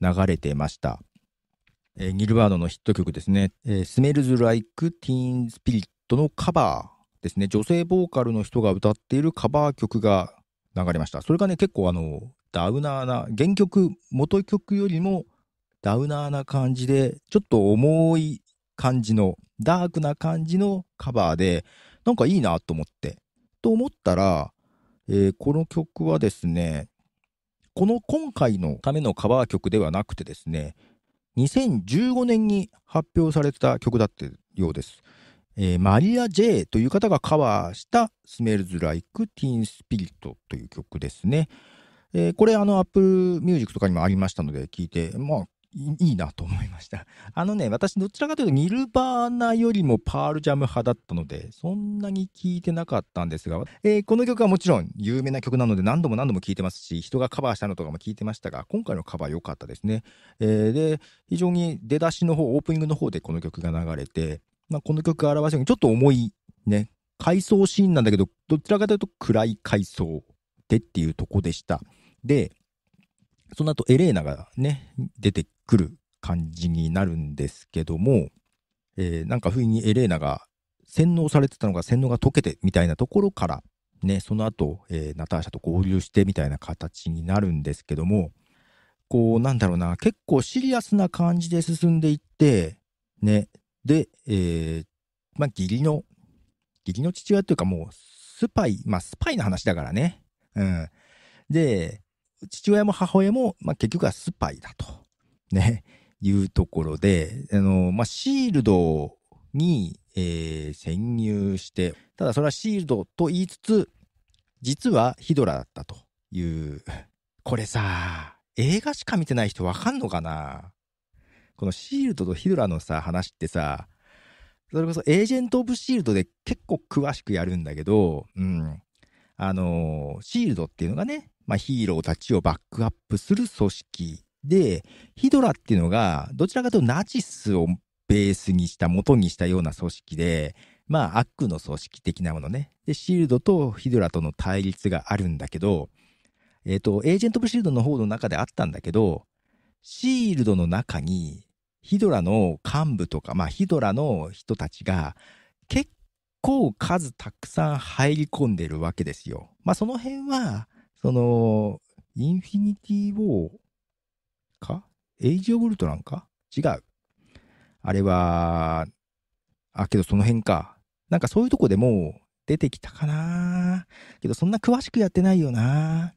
流れてました。えー、ニルバードのヒット曲ですね。えー、Smells Like Teen s のカバーですね。女性ボーカルの人が歌っているカバー曲が流れました。それがね、結構あの、ダウナーな、原曲、元曲よりもダウナーな感じで、ちょっと重い感じの、ダークな感じのカバーで、なんかいいなと思って。と思ったら、えー、この曲はですね、この今回のためのカバー曲ではなくてですね、2015年に発表された曲だったようです。えー、マリア・ジェイという方がカバーした「Smells Like Teen Spirit」という曲ですね。えー、これあの Apple Music とかにもありましたので聞いて、まあいいなと思いました。あのね、私どちらかというとニルバーナよりもパールジャム派だったので、そんなに聴いてなかったんですが、えー、この曲はもちろん有名な曲なので何度も何度も聴いてますし、人がカバーしたのとかも聴いてましたが、今回のカバー良かったですね。えー、で、非常に出だしの方、オープニングの方でこの曲が流れて、まあ、この曲が表すようにちょっと重いね、回想シーンなんだけど、どちらかというと暗い回想でっていうとこでした。で、その後エレーナがね、出て来る感じになるんですけども、えー、なんか不意にエレーナが洗脳されてたのが洗脳が解けてみたいなところから、ね、その後、えー、ナターシャと合流してみたいな形になるんですけども、こう、なんだろうな、結構シリアスな感じで進んでいって、ね、で、えー、まあ、義理の、義理の父親というかもう、スパイ、まあ、スパイの話だからね。うん。で、父親も母親も、まあ、結局はスパイだと。ね、いうところで、あの、まあ、シールドに、えー、潜入して、ただそれはシールドと言いつつ、実はヒドラだったという、これさ、映画しか見てない人わかんのかなこのシールドとヒドラのさ、話ってさ、それこそエージェント・オブ・シールドで結構詳しくやるんだけど、うん。あのー、シールドっていうのがね、まあ、ヒーローたちをバックアップする組織で、ヒドラっていうのが、どちらかというとナチスをベースにした、元にしたような組織で、まあ、悪の組織的なものね。で、シールドとヒドラとの対立があるんだけど、えっ、ー、と、エージェント・オブ・シールドの方の中であったんだけど、シールドの中に、ヒドラの幹部とか、まあ、ヒドラの人たちが、結構数たくさん入り込んでるわけですよ。まあ、その辺は、その、インフィニティ・ウォーかエイジ・オブ・ルトなんか違う。あれは、あ、けどその辺か。なんかそういうとこでも出てきたかなけどそんな詳しくやってないよな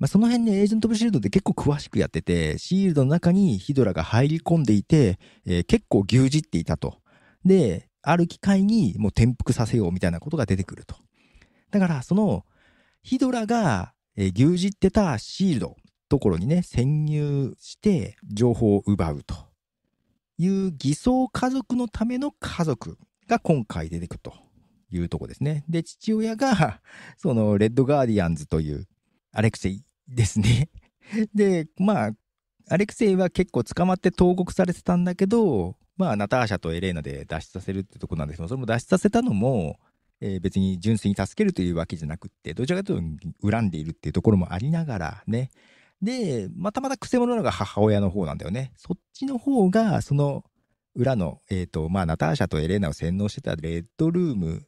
まあ、その辺ね、エージェント・オブ・シールドって結構詳しくやってて、シールドの中にヒドラが入り込んでいて、えー、結構牛耳っていたと。で、ある機会にもう転覆させようみたいなことが出てくると。だから、その、ヒドラが、えー、牛耳ってたシールドところにね、潜入して情報を奪うという偽装家族のための家族が今回出てくるというとこですね。で、父親が、その、レッドガーディアンズというアレクセイですね。で、まあ、アレクセイは結構捕まって投獄されてたんだけど、まあ、ナターシャとエレーナで脱出させるってとこなんですけど、それも脱出させたのも、えー、別に純粋に助けるというわけじゃなくって、どちらかというと恨んでいるっていうところもありながらね、で、またまたせ者なのが母親の方なんだよね。そっちの方が、その裏の、えっ、ー、と、まあ、ナターシャとエレーナを洗脳してたレッドルーム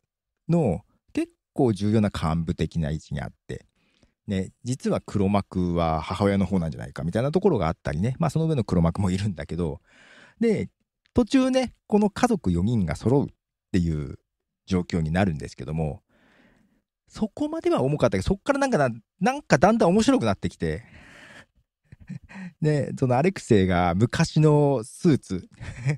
の結構重要な幹部的な位置にあって、ね、実は黒幕は母親の方なんじゃないかみたいなところがあったりね、まあ、その上の黒幕もいるんだけど、で、途中ね、この家族4人が揃うっていう状況になるんですけども、そこまでは重かったけど、そこからなんかなんかだんだん面白くなってきて、で、そのアレクセイが昔のスーツ、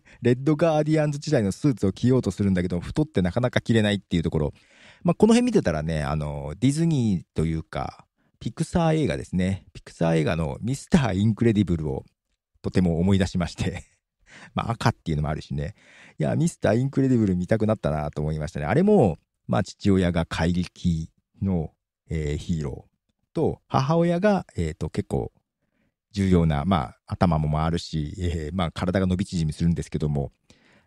レッドガーディアンズ時代のスーツを着ようとするんだけど、太ってなかなか着れないっていうところ。まあ、この辺見てたらね、あの、ディズニーというか、ピクサー映画ですね。ピクサー映画のミスター・インクレディブルをとても思い出しまして まあ、赤っていうのもあるしね。いや、ミスター・インクレディブル見たくなったなと思いましたね。あれも、まあ、父親が怪力の、えー、ヒーローと、母親が、えー、と、結構、重要な、まあ、頭も回るし、えー、まあ、体が伸び縮みするんですけども、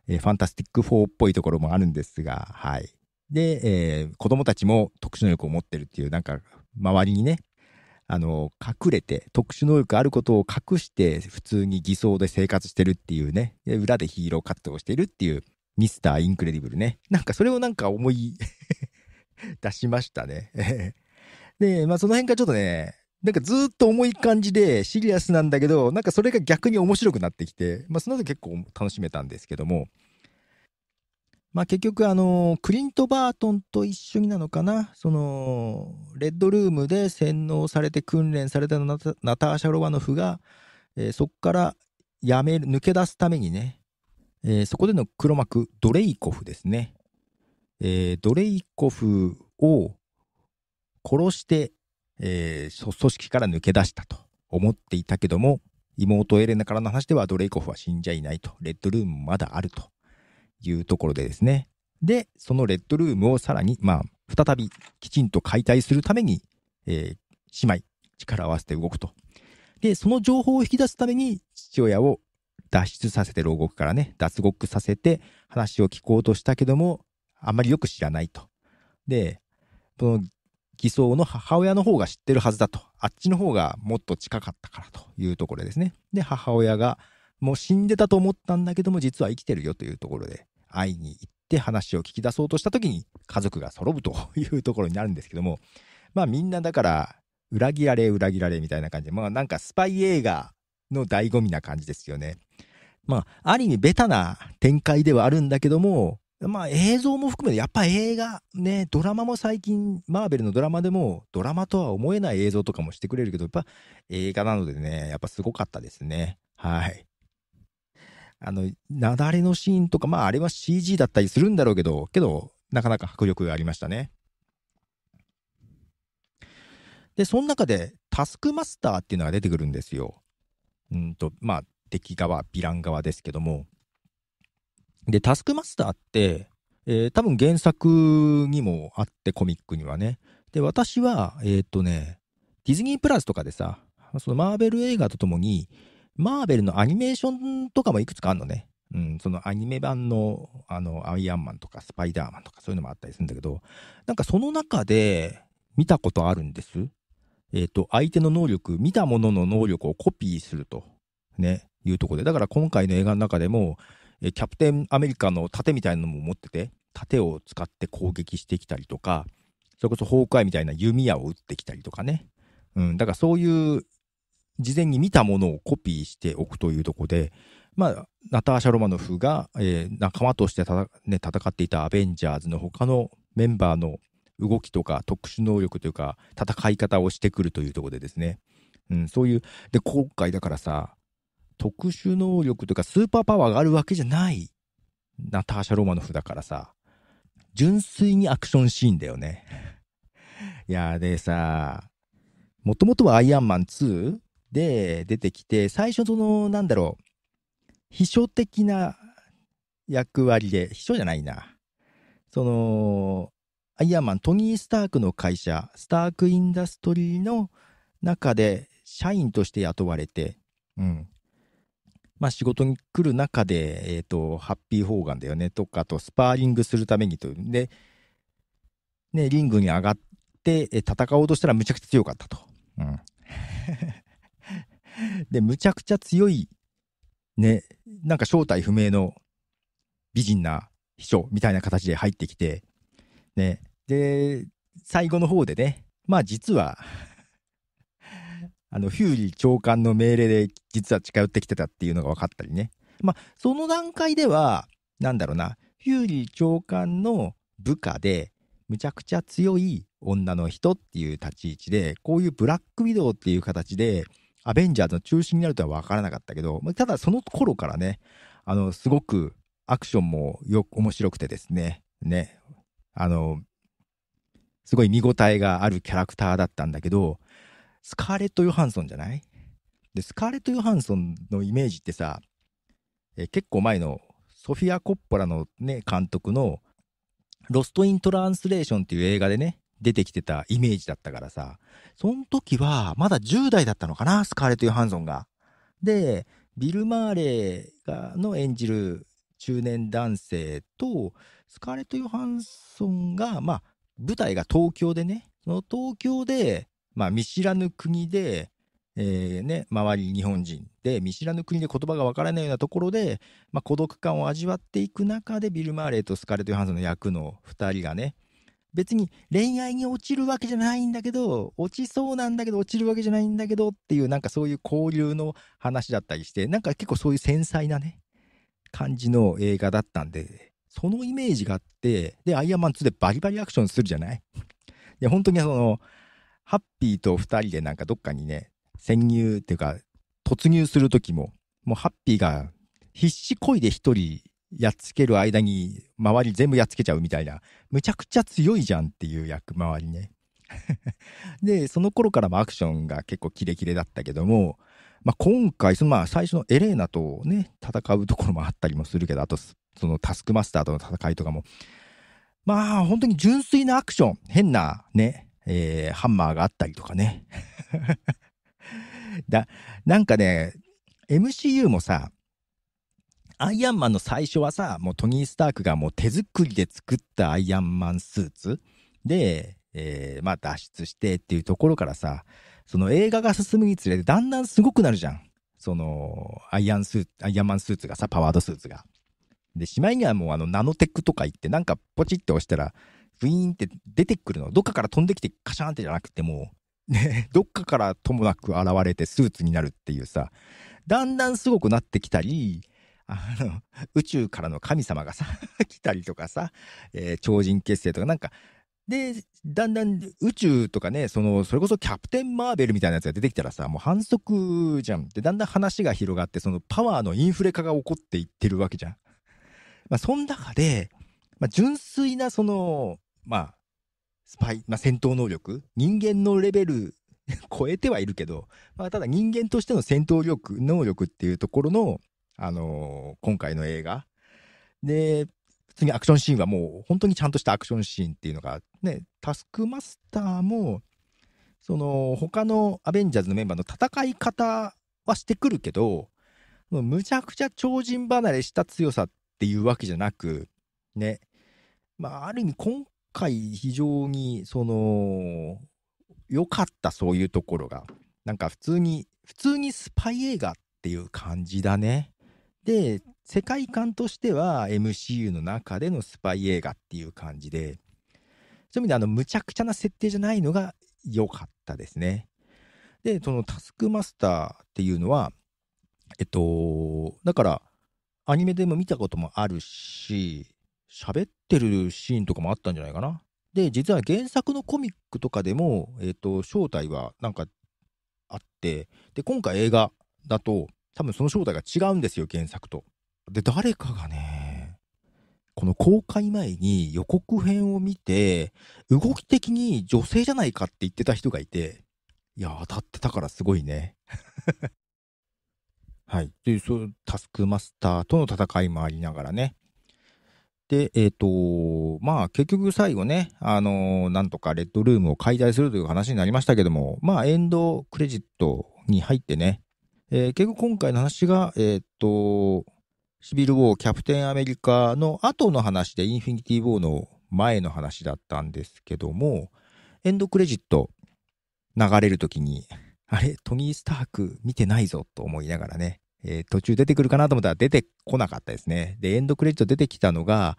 えー、ファンタスティック4っぽいところもあるんですが、はい。で、えー、子供たちも特殊能力を持ってるっていう、なんか、周りにね、あの、隠れて、特殊能力あることを隠して、普通に偽装で生活してるっていうね、裏でヒーロー活動をしてるっていう、ミスター・インクレディブルね。なんか、それをなんか思い 出しましたね。で、まあ、その辺がちょっとね、なんかずっと重い感じでシリアスなんだけど、なんかそれが逆に面白くなってきて、まあその時結構楽しめたんですけども、まあ結局あの、クリント・バートンと一緒になのかな、その、レッドルームで洗脳されて訓練されたナターシャ・ロワノフが、えー、そこからやめる、抜け出すためにね、えー、そこでの黒幕、ドレイコフですね。えー、ドレイコフを殺してえー、組織から抜け出したと思っていたけども、妹エレナからの話ではドレイコフは死んじゃいないと、レッドルームまだあるというところでですね。で、そのレッドルームをさらに、まあ、再びきちんと解体するために、えー、姉妹、力を合わせて動くと。で、その情報を引き出すために、父親を脱出させて、牢獄からね、脱獄させて、話を聞こうとしたけども、あまりよく知らないと。で、この偽装の母親の方が知ってるはずだと。あっちの方がもっと近かったからというところですね。で、母親がもう死んでたと思ったんだけども、実は生きてるよというところで、会いに行って話を聞き出そうとした時に家族が揃うというところになるんですけども、まあみんなだから、裏切られ、裏切られみたいな感じで、まあなんかスパイ映画の醍醐味な感じですよね。まあ、ある意味ベタな展開ではあるんだけども、まあ映像も含めて、やっぱ映画、ね、ドラマも最近、マーベルのドラマでも、ドラマとは思えない映像とかもしてくれるけど、やっぱ映画なのでね、やっぱすごかったですね。はい。あの、雪崩のシーンとか、まああれは CG だったりするんだろうけど、けど、なかなか迫力がありましたね。で、その中で、タスクマスターっていうのが出てくるんですよ。うんと、まあ敵側、ヴィラン側ですけども、で、タスクマスターって、えー、多分原作にもあって、コミックにはね。で、私は、えー、っとね、ディズニープラスとかでさ、そのマーベル映画とともに、マーベルのアニメーションとかもいくつかあるのね。うん、そのアニメ版の、あの、アイアンマンとかスパイダーマンとかそういうのもあったりするんだけど、なんかその中で見たことあるんです。えっ、ー、と、相手の能力、見たものの能力をコピーすると、ね、いうとこで。だから今回の映画の中でも、えキャプテンアメリカの盾みたいなのも持ってて、盾を使って攻撃してきたりとか、それこそ崩壊みたいな弓矢を撃ってきたりとかね。うん、だからそういう事前に見たものをコピーしておくというとこで、まあ、ナターシャ・ロマノフが、えー、仲間としてね、戦っていたアベンジャーズの他のメンバーの動きとか特殊能力というか戦い方をしてくるというところでですね、うん、そういうで今回だからさ特殊能力というかスーパーパワーがあるわけじゃないナターシャ・ロマノフだからさ、純粋にアクションシーンだよね。いやーでさ、もともとはアイアンマン2で出てきて、最初その、なんだろう、秘書的な役割で、秘書じゃないな。その、アイアンマン、トニー・スタークの会社、スターク・インダストリーの中で社員として雇われて、うん。まあ、仕事に来る中で、えっ、ー、と、ハッピーホーガンだよねとか、とスパーリングするためにというんで、ね、リングに上がって、え戦おうとしたらむちゃくちゃ強かったと。うん。で、むちゃくちゃ強い、ね、なんか正体不明の美人な秘書みたいな形で入ってきて、ね、で、最後の方でね、まあ実はあの、ヒューリー長官の命令で実は近寄ってきてたっていうのが分かったりね。まあ、その段階では、なんだろうな、ヒューリー長官の部下で、むちゃくちゃ強い女の人っていう立ち位置で、こういうブラックウィドウっていう形で、アベンジャーズの中心になるとは分からなかったけど、ただその頃からね、あの、すごくアクションもよく面白くてですね、ね、あの、すごい見応えがあるキャラクターだったんだけど、スカーレット・ヨハンソンじゃないで、スカーレット・ヨハンソンのイメージってさ、え結構前のソフィア・コッポラのね、監督のロスト・イン・トランスレーションっていう映画でね、出てきてたイメージだったからさ、その時はまだ10代だったのかな、スカーレット・ヨハンソンが。で、ビル・マーレーがの演じる中年男性と、スカーレット・ヨハンソンが、まあ、舞台が東京でね、その東京で、まあ、見知らぬ国で、えーね、周り日本人で見知らぬ国で言葉がわからないようなところで、まあ、孤独感を味わっていく中でビル・マーレーとスカレット・ヨハンソンの役の2人がね別に恋愛に落ちるわけじゃないんだけど落ちそうなんだけど落ちるわけじゃないんだけどっていうなんかそういう交流の話だったりしてなんか結構そういう繊細なね感じの映画だったんでそのイメージがあってでアイアンマン2でバリバリアクションするじゃないいや 本当にそのハッピーと2人でなんかどっかにね、潜入っていうか、突入する時も、もうハッピーが必死こいで1人やっつける間に周り全部やっつけちゃうみたいな、むちゃくちゃ強いじゃんっていう役回りね。で、その頃からもアクションが結構キレキレだったけども、まあ、今回、そのまあ最初のエレーナとね、戦うところもあったりもするけど、あとそのタスクマスターとの戦いとかも、まあ本当に純粋なアクション、変なね、えー、ハンマーがあったりとかね。だ、なんかね、MCU もさ、アイアンマンの最初はさ、もうトニー・スタークがもう手作りで作ったアイアンマンスーツで、えー、まあ脱出してっていうところからさ、その映画が進むにつれてだんだんすごくなるじゃん。その、アイアンスーツ、アイアンマンスーツがさ、パワードスーツが。で、しまいにはもうあのナノテックとか言ってなんかポチって押したら、ブイーンって出てくるの。どっかから飛んできてカシャンってじゃなくてもね、どっかからともなく現れてスーツになるっていうさ、だんだんすごくなってきたり、あの、宇宙からの神様がさ、来たりとかさ、えー、超人結成とかなんか、で、だんだん宇宙とかね、その、それこそキャプテン・マーベルみたいなやつが出てきたらさ、もう反則じゃん。で、だんだん話が広がって、そのパワーのインフレ化が起こっていってるわけじゃん。まあ、そん中で、まあ、純粋なその、まあ、スパイ、まあ、戦闘能力、人間のレベル 超えてはいるけど、まあ、ただ人間としての戦闘力、能力っていうところの、あのー、今回の映画。で、普通にアクションシーンはもう本当にちゃんとしたアクションシーンっていうのが、ね、タスクマスターも、その、他のアベンジャーズのメンバーの戦い方はしてくるけど、むちゃくちゃ超人離れした強さっていうわけじゃなく、ね、まあ、ある意味今回非常に、その、良かった、そういうところが。なんか普通に、普通にスパイ映画っていう感じだね。で、世界観としては MCU の中でのスパイ映画っていう感じで、そういう意味であの、むちゃくちゃな設定じゃないのが良かったですね。で、そのタスクマスターっていうのは、えっと、だから、アニメでも見たこともあるし、喋ってるシーンとかもあったんじゃないかな。で、実は原作のコミックとかでも、えっ、ー、と、正体はなんかあって、で、今回映画だと、多分その正体が違うんですよ、原作と。で、誰かがね、この公開前に予告編を見て、動き的に女性じゃないかって言ってた人がいて、いや、当たってたからすごいね。はい。という、そう、タスクマスターとの戦いもありながらね、で、えっ、ー、と、まあ結局最後ね、あのー、なんとかレッドルームを解体するという話になりましたけども、まあエンドクレジットに入ってね、えー、結局今回の話が、えっ、と、シビル・ウォー、キャプテン・アメリカの後の話で、インフィニティ・ウォーの前の話だったんですけども、エンドクレジット流れるときに、あれ、トニー・スターク見てないぞと思いながらね、えー、途中出てくるかなと思ったら出てこなかったですね。で、エンドクレジット出てきたのが、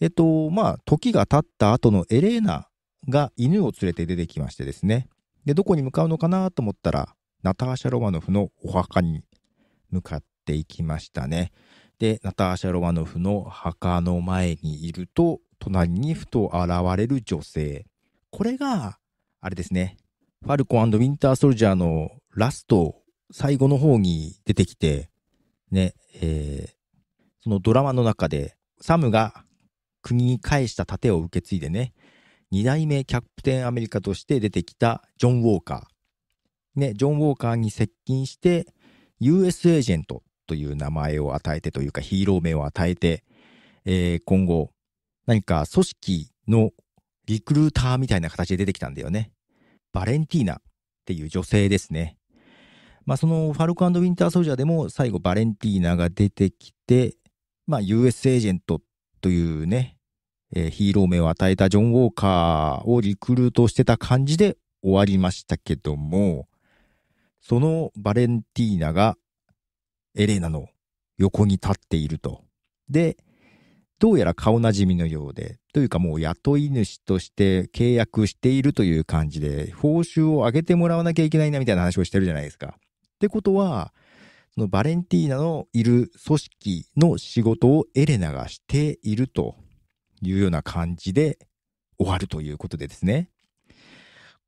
えっと、まあ、時が経った後のエレーナが犬を連れて出てきましてですね。で、どこに向かうのかなと思ったら、ナターシャ・ロマノフのお墓に向かっていきましたね。で、ナターシャ・ロマノフの墓の前にいると、隣にふと現れる女性。これが、あれですね、ファルコンウィンター・ソルジャーのラスト最後の方に出てきて、ね、えー、そのドラマの中で、サムが国に返した盾を受け継いでね、2代目キャプテンアメリカとして出てきたジョン・ウォーカー。ね、ジョン・ウォーカーに接近して、US エージェントという名前を与えてというかヒーロー名を与えて、えー、今後、何か組織のリクルーターみたいな形で出てきたんだよね。バレンティーナっていう女性ですね。まあ、そのファルコンウィンター・ソルジャーでも最後バレンティーナが出てきて、まあ、US エージェントというね、えー、ヒーロー名を与えたジョン・ウォーカーをリクルートしてた感じで終わりましたけども、そのバレンティーナがエレーナの横に立っていると。で、どうやら顔なじみのようで、というかもう雇い主として契約しているという感じで、報酬を上げてもらわなきゃいけないなみたいな話をしてるじゃないですか。ってことは、そのバレンティーナのいる組織の仕事をエレナがしているというような感じで終わるということでですね。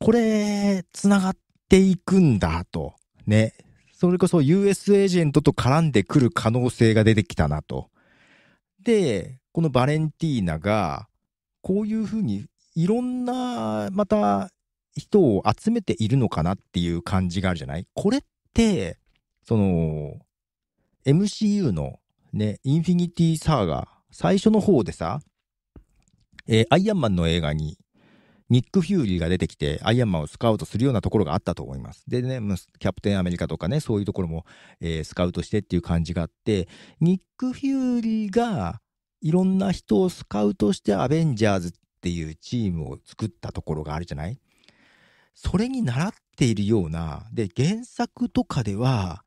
これ、繋がっていくんだと。ね。それこそ US エージェントと絡んでくる可能性が出てきたなと。で、このバレンティーナが、こういうふうにいろんな、また人を集めているのかなっていう感じがあるじゃないこれって、その、MCU のね、インフィニティサーガ、最初の方でさ、えー、アイアンマンの映画に、ニック・フューリーが出てきて、アイアンマンをスカウトするようなところがあったと思います。でね、キャプテンアメリカとかね、そういうところも、えー、スカウトしてっていう感じがあって、ニック・フューリーが、いろんな人をスカウトしてアベンジャーズっていうチームを作ったところがあるじゃないそれに習っているような、で、原作とかでは、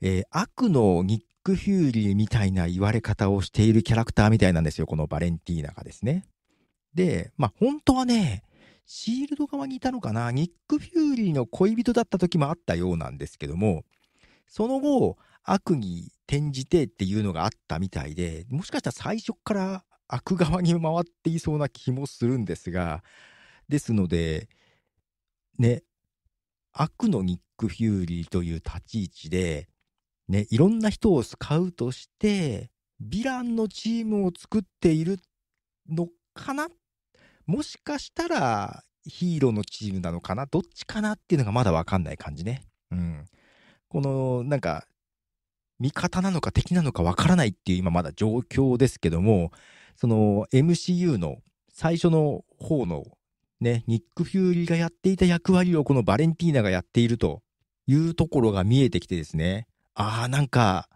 えー、悪のニック・フューリーみたいな言われ方をしているキャラクターみたいなんですよ、このバレンティーナがですね。で、まあ本当はね、シールド側にいたのかな、ニック・フューリーの恋人だった時もあったようなんですけども、その後、悪に転じてっていうのがあったみたいで、もしかしたら最初から悪側に回っていそうな気もするんですが、ですので、ね、悪のニック・フューリーという立ち位置で、ね、いろんな人をスカウトして、ヴィランのチームを作っているのかなもしかしたらヒーローのチームなのかなどっちかなっていうのがまだわかんない感じね。うん。この、なんか、味方なのか敵なのかわからないっていう今まだ状況ですけども、その MCU の最初の方のね、ニック・フューリーがやっていた役割をこのバレンティーナがやっているというところが見えてきてですね、ああ、なんか、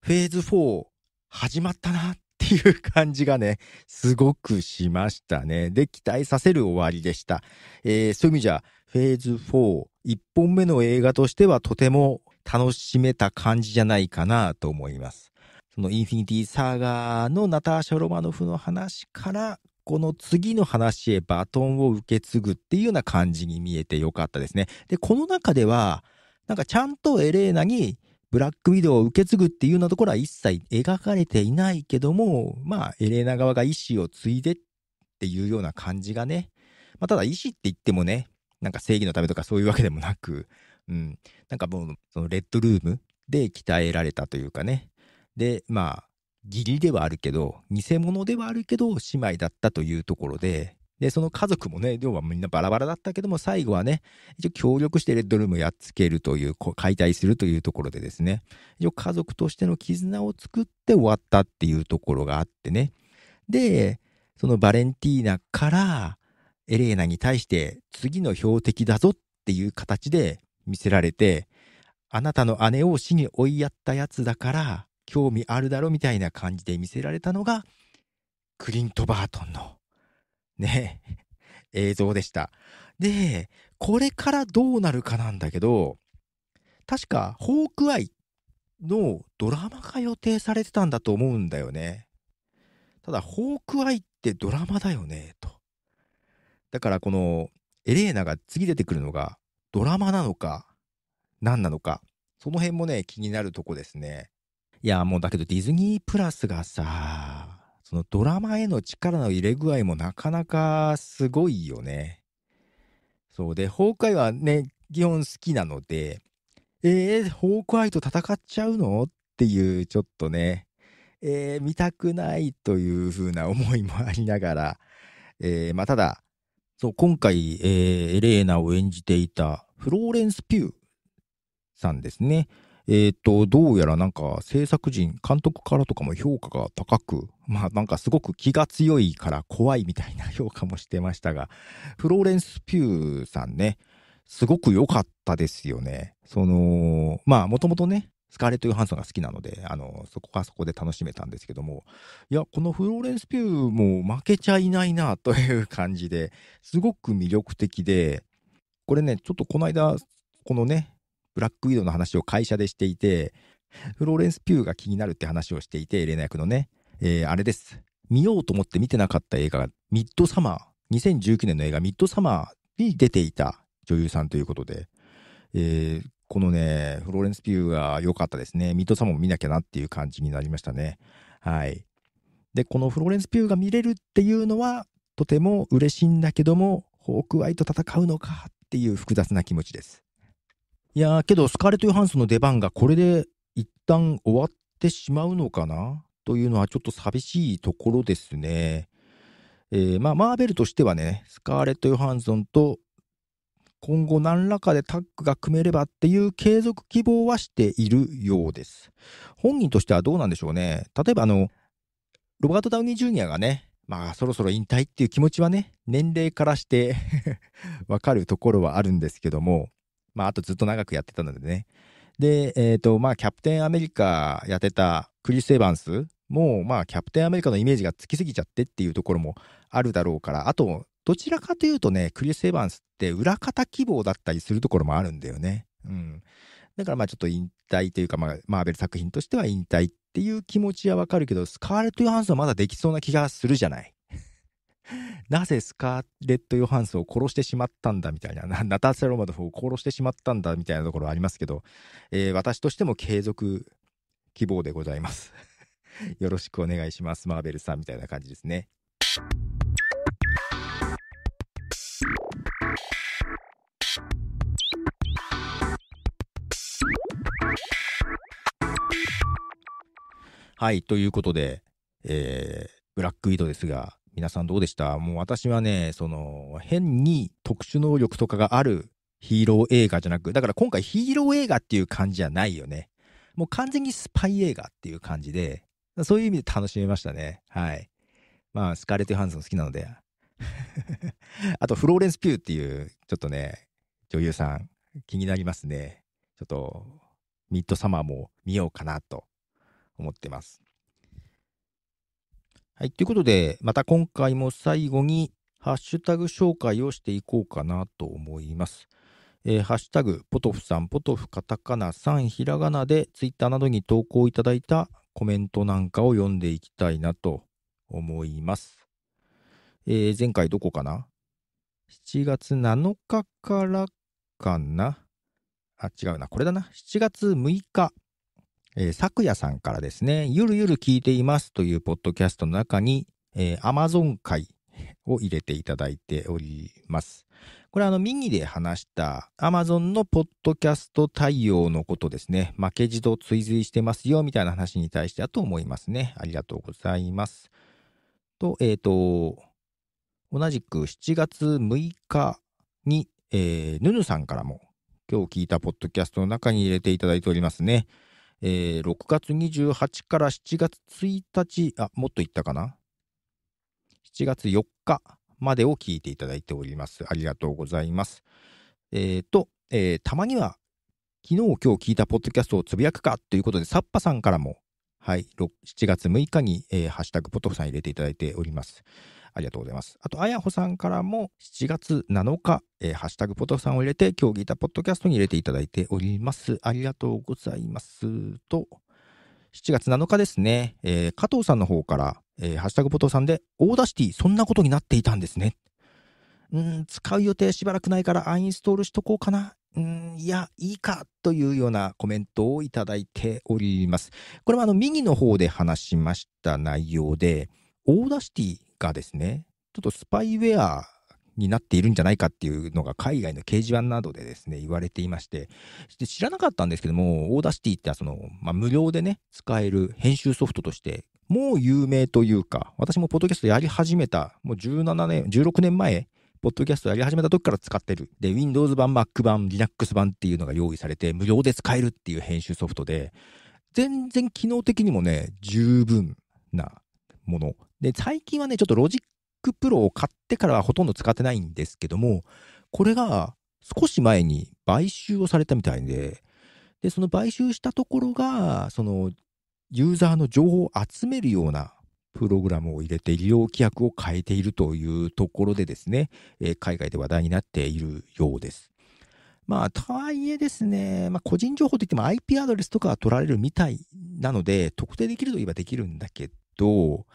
フェーズ4始まったなっていう感じがね、すごくしましたね。で、期待させる終わりでした。えー、そういう意味じゃ、フェーズ4、1本目の映画としてはとても楽しめた感じじゃないかなと思います。そのインフィニティサーガーのナターシャ・ロマノフの話から、この次の話へバトンを受け継ぐっていうような感じに見えてよかったですね。で、この中では、なんかちゃんとエレーナにブラックウィドウを受け継ぐっていうようなところは一切描かれていないけども、まあ、エレーナ側が意思を継いでっていうような感じがね、まあ、ただ意思って言ってもね、なんか正義のためとかそういうわけでもなく、うん、なんかもう、そのレッドルームで鍛えられたというかね、で、まあ、義理ではあるけど、偽物ではあるけど、姉妹だったというところで、で、その家族もね、要はみんなバラバラだったけども、最後はね、一応協力してレッドルームをやっつけるという、解体するというところでですね、一応家族としての絆を作って終わったっていうところがあってね。で、そのバレンティーナからエレーナに対して次の標的だぞっていう形で見せられて、あなたの姉を死に追いやったやつだから、興味あるだろみたいな感じで見せられたのが、クリント・バートンの、ね、映像でした。で、これからどうなるかなんだけど、確か、ホークアイのドラマが予定されてたんだと思うんだよね。ただ、ホークアイってドラマだよね、と。だから、この、エレーナが次出てくるのが、ドラマなのか、何なのか、その辺もね、気になるとこですね。いや、もうだけどディズニープラスがさ、そのドラマへの力の入れ具合もなかなかすごいよね。そうで、崩壊はね、基本好きなので、えー、ホークアイと戦っちゃうのっていう、ちょっとね、えー、見たくないというふうな思いもありながら、えー、まあ、ただ、そう、今回、えー、エレーナを演じていたフローレンス・ピューさんですね。えっ、と、どうやらなんか制作陣、監督からとかも評価が高く、まあなんかすごく気が強いから怖いみたいな評価もしてましたが、フローレンス・ピューさんね、すごく良かったですよね。その、まあもともとね、スカーレット・ヨハンソンが好きなので、あの、そこはそこで楽しめたんですけども、いや、このフローレンス・ピューも負けちゃいないなという感じですごく魅力的で、これね、ちょっとこの間、このね、ブラックウィドウの話を会社でしていて、フローレンス・ピューが気になるって話をしていて、エレナ役のね、えー、あれです。見ようと思って見てなかった映画が、ミッドサマー、2019年の映画ミッドサマーに出ていた女優さんということで、えー、このね、フローレンス・ピューが良かったですね。ミッドサマーも見なきゃなっていう感じになりましたね。はい。で、このフローレンス・ピューが見れるっていうのは、とても嬉しいんだけども、ホークアイと戦うのかっていう複雑な気持ちです。いやーけどスカーレット・ヨハンソンの出番がこれで一旦終わってしまうのかなというのはちょっと寂しいところですね。えー、まあマーベルとしてはねスカーレット・ヨハンソンと今後何らかでタッグが組めればっていう継続希望はしているようです。本人としてはどうなんでしょうね。例えばあのロバート・ダウニー・ジュニアがねまあそろそろ引退っていう気持ちはね年齢からして わかるところはあるんですけどもまあ、あとずっと長くやってたのでね。で、えっ、ー、と、まあ、キャプテンアメリカやってたクリス・エヴァンスも、まあ、キャプテンアメリカのイメージがつきすぎちゃってっていうところもあるだろうから、あと、どちらかというとね、クリス・エヴァンスって裏方希望だったりするところもあるんだよね。うん。だからまあちょっと引退というか、まあ、マーベル作品としては引退っていう気持ちはわかるけど、スカーレット・ヨハンソンまだできそうな気がするじゃない。なぜスカーレット・ヨハンスを殺してしまったんだみたいな、ナターセロマドフを殺してしまったんだみたいなところありますけど、えー、私としても継続希望でございます。よろしくお願いします、マーベルさんみたいな感じですね。はい、ということで、えー、ブラックウィドですが、皆さんどうでしたもう私はね、その、変に特殊能力とかがあるヒーロー映画じゃなく、だから今回ヒーロー映画っていう感じじゃないよね。もう完全にスパイ映画っていう感じで、そういう意味で楽しめましたね。はい。まあ、スカーレット・ハンソン好きなので。あと、フローレンス・ピューっていう、ちょっとね、女優さん、気になりますね。ちょっと、ミッドサマーも見ようかなと思ってます。はい。ということで、また今回も最後にハッシュタグ紹介をしていこうかなと思います。えー、ハッシュタグ、ポトフさん、ポトフカタカナ、さんひらがなで、ツイッターなどに投稿いただいたコメントなんかを読んでいきたいなと思います。えー、前回どこかな ?7 月7日からかなあ、違うな。これだな。7月6日えー、昨夜さんからですね、ゆるゆる聞いていますというポッドキャストの中に、えー、Amazon 会を入れていただいております。これあの、右で話した Amazon のポッドキャスト対応のことですね。負けじと追随してますよ、みたいな話に対してだと思いますね。ありがとうございます。と、えっ、ー、と、同じく7月6日に、えー、ヌヌさんからも今日聞いたポッドキャストの中に入れていただいておりますね。えー、6月28から7月1日、あ、もっといったかな ?7 月4日までを聞いていただいております。ありがとうございます。えー、と、えー、たまには、昨日今日聞いたポッドキャストをつぶやくかということで、サッパさんからも、はい、7月6日に、えー、ハッシュタグポトフさん入れていただいております。ありがとうございます。あと、あやほさんからも7月7日、えー、ハッシュタグポトフさんを入れて、今日ギターポッドキャストに入れていただいております。ありがとうございます。と、7月7日ですね、えー、加藤さんの方から、えー、ハッシュタグポトフさんで、オーダーシティ、そんなことになっていたんですね。うん、使う予定しばらくないからアインストールしとこうかな。ん、いや、いいかというようなコメントをいただいております。これはあの右の方で話しました内容で、オーダーシティがですね、ちょっとスパイウェアになっているんじゃないかっていうのが海外の掲示板などでですね、言われていまして、して知らなかったんですけども、オーダーシティってその、まあ、無料でね、使える編集ソフトとして、もう有名というか、私もポッドキャストやり始めた、もう17年、16年前、ポッドキャストやり始めた時から使ってる。で、Windows 版、Mac 版、Linux 版っていうのが用意されて、無料で使えるっていう編集ソフトで、全然機能的にもね、十分なもの。で、最近はね、ちょっとロジックプロを買ってからはほとんど使ってないんですけども、これが少し前に買収をされたみたいで、で、その買収したところが、その、ユーザーの情報を集めるようなプログラムを入れて利用規約を変えているというところでですね、えー、海外で話題になっているようです。まあ、とはいえですね、まあ、個人情報といっても IP アドレスとかは取られるみたいなので、特定できるといえばできるんだけと、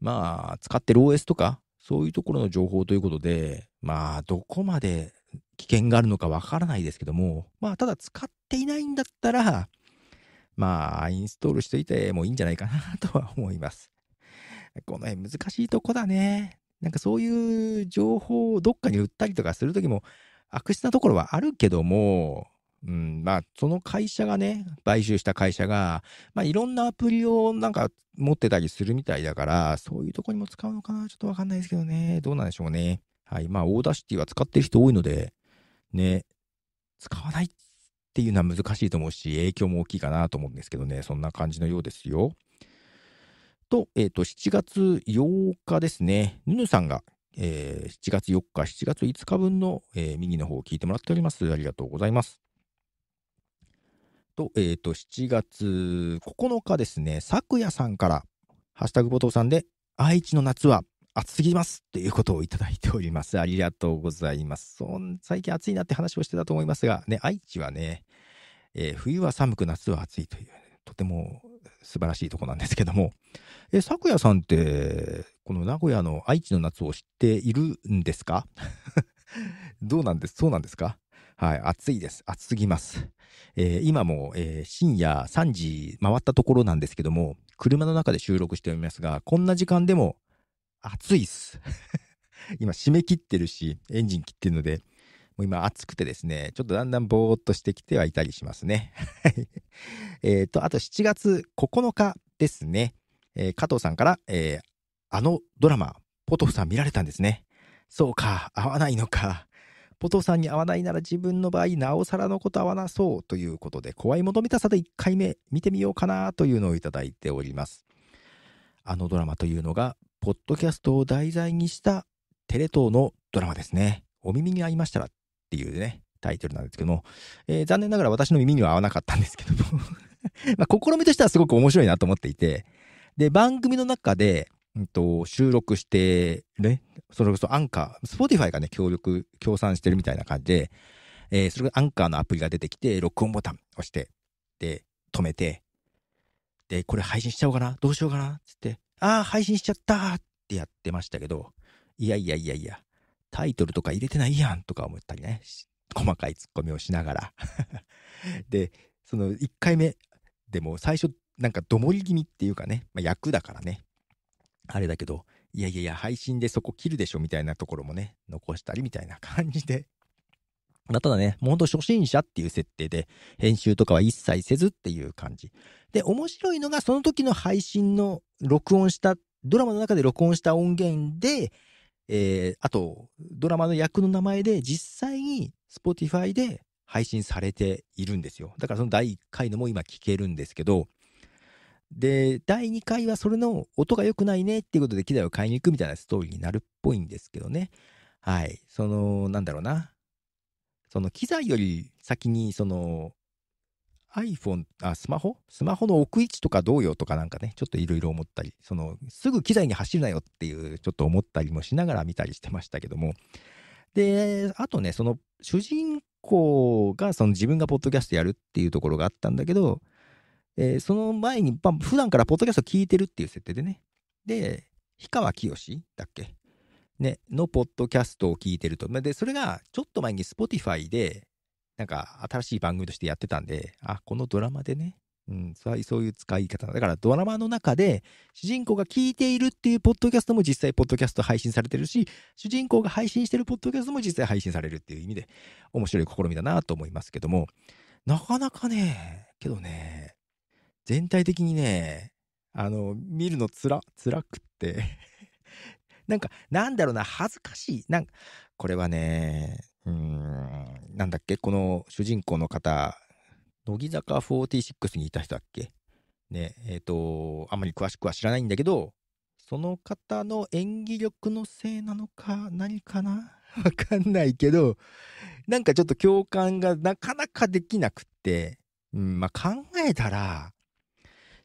まあ、使ってる OS とか、そういうところの情報ということで、まあ、どこまで危険があるのかわからないですけども、まあ、ただ使っていないんだったら、まあ、インストールしといてもいいんじゃないかなとは思います。この辺難しいとこだね。なんかそういう情報をどっかに売ったりとかするときも悪質なところはあるけども、うんまあ、その会社がね、買収した会社が、まあ、いろんなアプリをなんか持ってたりするみたいだから、そういうとこにも使うのかな、ちょっとわかんないですけどね、どうなんでしょうね。はい、まあ、オーダーシティは使ってる人多いので、ね、使わないっていうのは難しいと思うし、影響も大きいかなと思うんですけどね、そんな感じのようですよ。と、えっ、ー、と、7月8日ですね、ヌヌさんがえー、7月4日、7月5日分の、えー、右の方を聞いてもらっております。ありがとうございます。と、えっ、ー、と、7月9日ですね、昨夜さんから、ハッシュタグボトさんで、愛知の夏は暑すぎますっていうことをいただいております。ありがとうございます。そん最近暑いなって話をしてたと思いますが、ね、愛知はね、えー、冬は寒く、夏は暑いという、とても素晴らしいとこなんですけども、えー、昨夜さんって、この名古屋の愛知の夏を知っているんですか どうなんですそうなんですかはい、暑いです。暑すぎます。えー、今も、えー、深夜3時回ったところなんですけども、車の中で収録しておりますが、こんな時間でも暑いっす。今締め切ってるし、エンジン切ってるので、もう今暑くてですね、ちょっとだんだんぼーっとしてきてはいたりしますね。えっと、あと7月9日ですね、えー、加藤さんから、えー、あのドラマ、ポトフさん見られたんですね。そうか、合わないのか。お父さんに会わないなら自分の場合、なおさらのこと会わなそうということで、怖いもの見たさで1回目見てみようかなというのをいただいております。あのドラマというのが、ポッドキャストを題材にしたテレ東のドラマですね。お耳に合いましたらっていうね、タイトルなんですけども、えー、残念ながら私の耳には合わなかったんですけども まあ、試みとしてはすごく面白いなと思っていて、で、番組の中で、んと、収録して、ね、それこそアンカー、スポティファイがね、協力、協賛してるみたいな感じで、えー、それがアンカーのアプリが出てきて、録音ボタン押して、で、止めて、で、これ配信しちゃおうかなどうしようかなつって、ああ、配信しちゃったってやってましたけど、いやいやいやいや、タイトルとか入れてないやんとか思ったりね、細かいツッコミをしながら で、その1回目、でも最初、なんかどもり気味っていうかね、まあ、役だからね、あれだけど、いやいやいや、配信でそこ切るでしょみたいなところもね、残したりみたいな感じで。まあ、ただね、もうほんと初心者っていう設定で、編集とかは一切せずっていう感じ。で、面白いのが、その時の配信の録音した、ドラマの中で録音した音源で、えー、あと、ドラマの役の名前で実際に Spotify で配信されているんですよ。だからその第1回のも今聞けるんですけど、で、第2回はそれの音が良くないねっていうことで機材を買いに行くみたいなストーリーになるっぽいんですけどね。はい。その、なんだろうな。その機材より先に、その、iPhone、あ、スマホスマホの置く位置とかどうよとかなんかね、ちょっといろいろ思ったり、その、すぐ機材に走るなよっていう、ちょっと思ったりもしながら見たりしてましたけども。で、あとね、その、主人公が、その自分がポッドキャストやるっていうところがあったんだけど、えー、その前に、まあ、普段からポッドキャスト聞いてるっていう設定でね。で、氷川きよしだっけね、のポッドキャストを聞いてると。で、それがちょっと前に Spotify で、なんか新しい番組としてやってたんで、あ、このドラマでね、うん、そういう使い方。だからドラマの中で、主人公が聞いているっていうポッドキャストも実際ポッドキャスト配信されてるし、主人公が配信してるポッドキャストも実際配信されるっていう意味で、面白い試みだなと思いますけども、なかなかね、けどね、全体的にね、あの、見るのつら、辛くって なんか、なんだろうな、恥ずかしい。なんか、これはね、うん、なんだっけ、この主人公の方、乃木坂46にいた人だっけね、えっ、ー、と、あまり詳しくは知らないんだけど、その方の演技力のせいなのか、何かな わかんないけど、なんかちょっと共感がなかなかできなくって、うん、まあ、考えたら、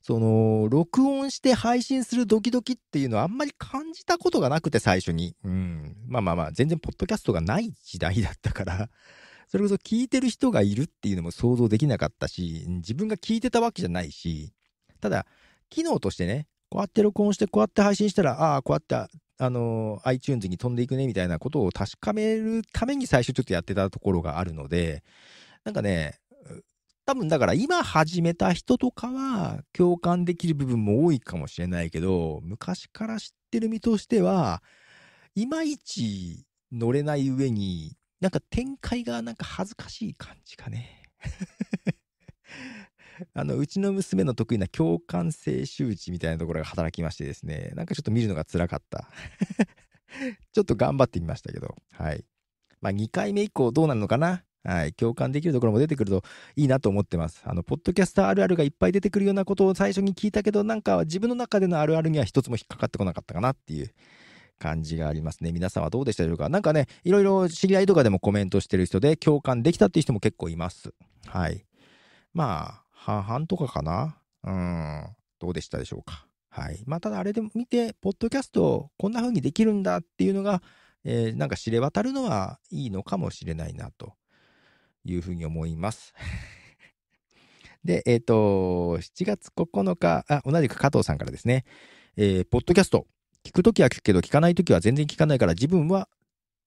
その、録音して配信するドキドキっていうのはあんまり感じたことがなくて最初に。うん。まあまあまあ、全然ポッドキャストがない時代だったから、それこそ聞いてる人がいるっていうのも想像できなかったし、自分が聞いてたわけじゃないし、ただ、機能としてね、こうやって録音して、こうやって配信したら、ああ、こうやって、あの、iTunes に飛んでいくね、みたいなことを確かめるために最初ちょっとやってたところがあるので、なんかね、多分だから今始めた人とかは共感できる部分も多いかもしれないけど、昔から知ってる身としては、いまいち乗れない上に、なんか展開がなんか恥ずかしい感じかね。あの、うちの娘の得意な共感性周知みたいなところが働きましてですね、なんかちょっと見るのが辛かった。ちょっと頑張ってみましたけど、はい。まあ2回目以降どうなるのかなはい、共感できるところも出てくるといいなと思ってます。あの、ポッドキャスターあるあるがいっぱい出てくるようなことを最初に聞いたけど、なんか自分の中でのあるあるには一つも引っかかってこなかったかなっていう感じがありますね。皆さんはどうでしたでしょうか何かね、いろいろ知り合いとかでもコメントしてる人で共感できたっていう人も結構います。はい。まあ、半々とかかなうん、どうでしたでしょうかはい。まあ、ただあれでも見て、ポッドキャストこんな風にできるんだっていうのが、えー、なんか知れ渡るのはいいのかもしれないなと。いうふうに思います。で、えっ、ー、と、7月9日、あ、同じく加藤さんからですね、えー、ポッドキャスト、聞くときは聞くけど、聞かないときは全然聞かないから、自分は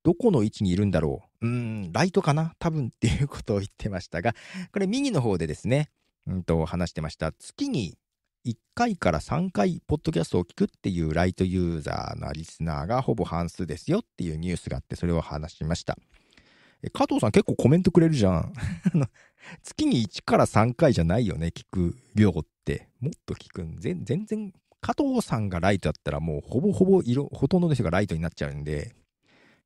どこの位置にいるんだろう。うん、ライトかな多分っていうことを言ってましたが、これ右の方でですね、うんと話してました。月に1回から3回、ポッドキャストを聞くっていうライトユーザーのリスナーがほぼ半数ですよっていうニュースがあって、それを話しました。加藤さん結構コメントくれるじゃん。月に1から3回じゃないよね、聞く量って。もっと聞くん。全然、加藤さんがライトだったらもうほぼほぼ色、ほとんどの人がライトになっちゃうんで、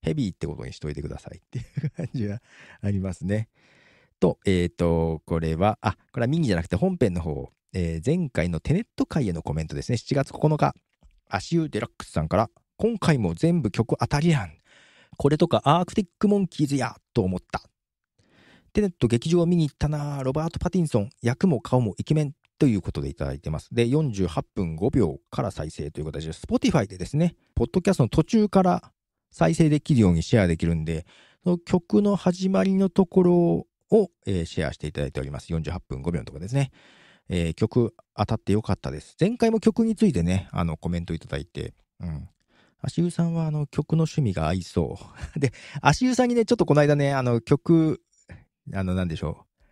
ヘビーってことにしといてくださいっていう感じはありますね。と、えっ、ー、と、これは、あ、これはミニじゃなくて本編の方、えー、前回のテネット会へのコメントですね。7月9日、足湯デラックスさんから、今回も全部曲当たりやん。これとかアークティックモンキーズやと思った。テネット劇場を見に行ったなロバート・パティンソン、役も顔もイケメンということでいただいてます。で、48分5秒から再生ということで、Spotify でですね、ポッドキャストの途中から再生できるようにシェアできるんで、その曲の始まりのところを、えー、シェアしていただいております。48分5秒のところですね。えー、曲当たってよかったです。前回も曲についてね、あの、コメントいただいて、うん。足湯さんはあの曲の趣味が合いそう。で、足湯さんにね、ちょっとこの間ね、あの曲、あの、なんでしょう。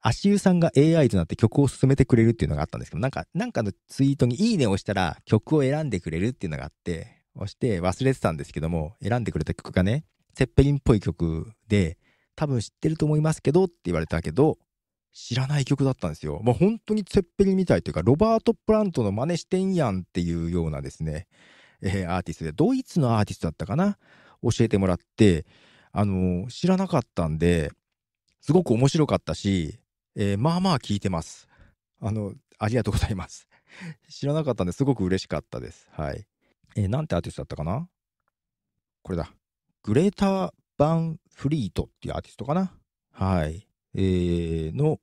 足湯さんが AI となって曲を進めてくれるっていうのがあったんですけど、なんか、なんかのツイートにいいねを押したら曲を選んでくれるっていうのがあって、押して忘れてたんですけども、選んでくれた曲がね、セッペリンっぽい曲で、多分知ってると思いますけどって言われたけど、知らない曲だったんですよ。もう本当にセッペリンみたいというか、ロバート・プラントの真似してんやんっていうようなですね、えー、アーティストで、ドイツのアーティストだったかな教えてもらって、あのー、知らなかったんで、すごく面白かったし、えー、まあまあ聞いてます。あの、ありがとうございます。知らなかったんですごく嬉しかったです。はい。えー、なんてアーティストだったかなこれだ。グレーター・バン・フリートっていうアーティストかなはい。えー、の、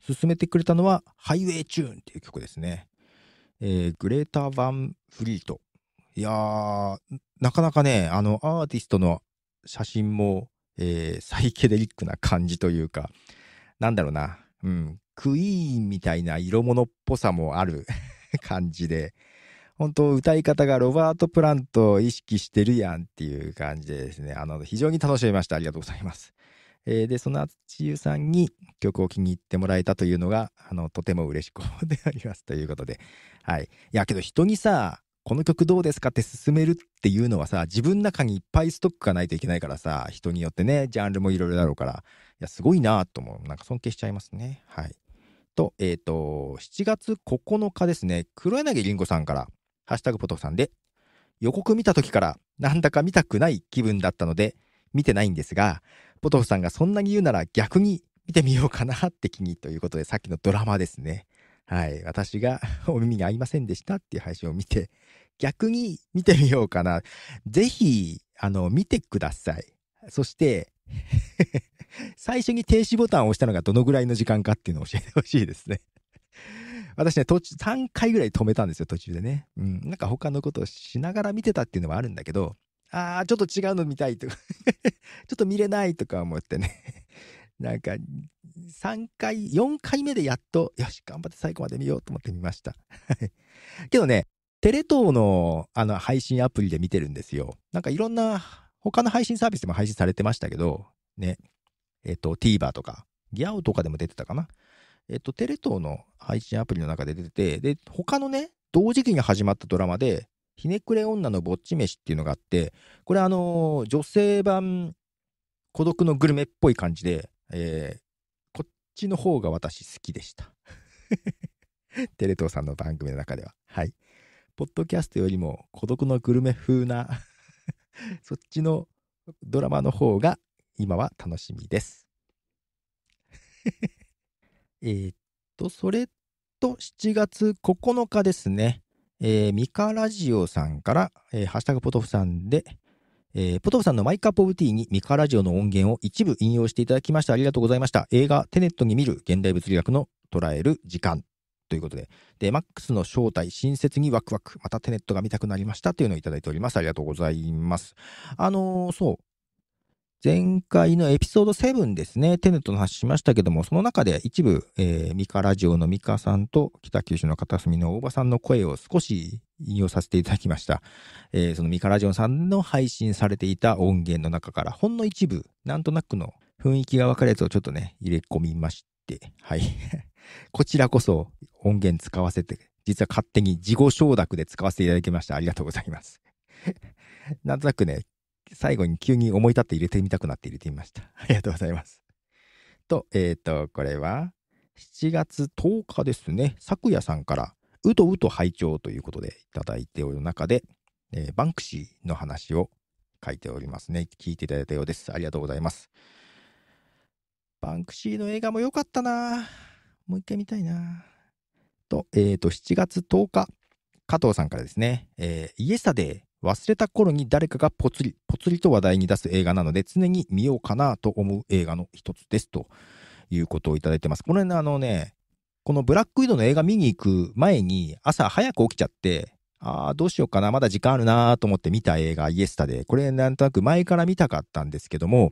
進めてくれたのは、ハイウェイチューンっていう曲ですね。えー、グレーター・バン・フリート。いやー、なかなかね、あの、アーティストの写真も、えー、サイケデリックな感じというか、なんだろうな、うん、クイーンみたいな色物っぽさもある 感じで、本当歌い方がロバート・プラントを意識してるやんっていう感じでですね、あの、非常に楽しみました。ありがとうございます。えー、で、その厚ち優さんに曲を気に入ってもらえたというのが、あの、とても嬉しくでありますということで。はい。いや、けど人にさ、この曲どうですかって進めるっていうのはさ、自分の中にいっぱいストックがないといけないからさ、人によってね、ジャンルもいろいろだろうから、いや、すごいなと思う。なんか尊敬しちゃいますね。はい。と、えっ、ー、と、7月9日ですね、黒柳りんごさんから、ハッシュタグポトフさんで、予告見た時からなんだか見たくない気分だったので、見てないんですが、ポトフさんがそんなに言うなら逆に見てみようかなって気にということで、さっきのドラマですね。はい、私が お耳に合いませんでしたっていう配信を見て、逆に見てみようかな。ぜひ、あの、見てください。そして 最初に停止ボタンを押したのがどのぐらいの時間かっていうのを教えてほしいですね 私ね、途中、3回ぐらい止めたんですよ、途中でね。うん。なんか他のことをしながら見てたっていうのはあるんだけど、あー、ちょっと違うの見たいとかちょっと見れないとか思ってね。なんか、3回、4回目でやっと、よし、頑張って最後まで見ようと思ってみました。けどね、テレ東のあの配信アプリで見てるんですよ。なんかいろんな他の配信サービスでも配信されてましたけど、ね、えっ、ー、と TVer とか、ギャオとかでも出てたかな。えっ、ー、と、テレ東の配信アプリの中で出てて、で、他のね、同時期に始まったドラマで、ひねくれ女のぼっち飯っていうのがあって、これあのー、女性版孤独のグルメっぽい感じで、えー、ちの方が私好きでした。テレ東さんの番組の中では。はい。ポッドキャストよりも孤独のグルメ風な そっちのドラマの方が今は楽しみです。えっと、それと7月9日ですね、えー、ミカラジオさんから、えー、ハッシュタグポトフさんで、えー、ポトフさんのマイクアップオブティーにミカラジオの音源を一部引用していただきましてありがとうございました。映画テネットに見る現代物理学の捉える時間ということで、で、マックスの正体、親切にワクワク、またテネットが見たくなりましたというのをいただいております。ありがとうございます。あのー、そう、前回のエピソード7ですね、テネットの話しましたけども、その中で一部、えー、ミカラジオのミカさんと北九州の片隅の大場さんの声を少し引用させていただきました。えー、そのミカラジオさんの配信されていた音源の中から、ほんの一部、なんとなくの雰囲気がわかるやつをちょっとね、入れ込みまして、はい。こちらこそ音源使わせて、実は勝手に自己承諾で使わせていただきました。ありがとうございます。なんとなくね、最後に急に思い立って入れてみたくなって入れてみました。ありがとうございます。と、えっ、ー、と、これは、7月10日ですね、昨夜さんから、うとうと拝聴ということでいただいておる中で、えー、バンクシーの話を書いておりますね。聞いていただいたようです。ありがとうございます。バンクシーの映画も良かったなもう一回見たいなと、えっ、ー、と、7月10日、加藤さんからですね、えー、イエスタデ忘れた頃に誰かがポツリ、ポツリと話題に出す映画なので、常に見ようかなと思う映画の一つです。ということをいただいてます。これね、あのね、このブラックウィドの映画見に行く前に、朝早く起きちゃって、ああ、どうしようかな、まだ時間あるなと思って見た映画、イエスタで、これなんとなく前から見たかったんですけども、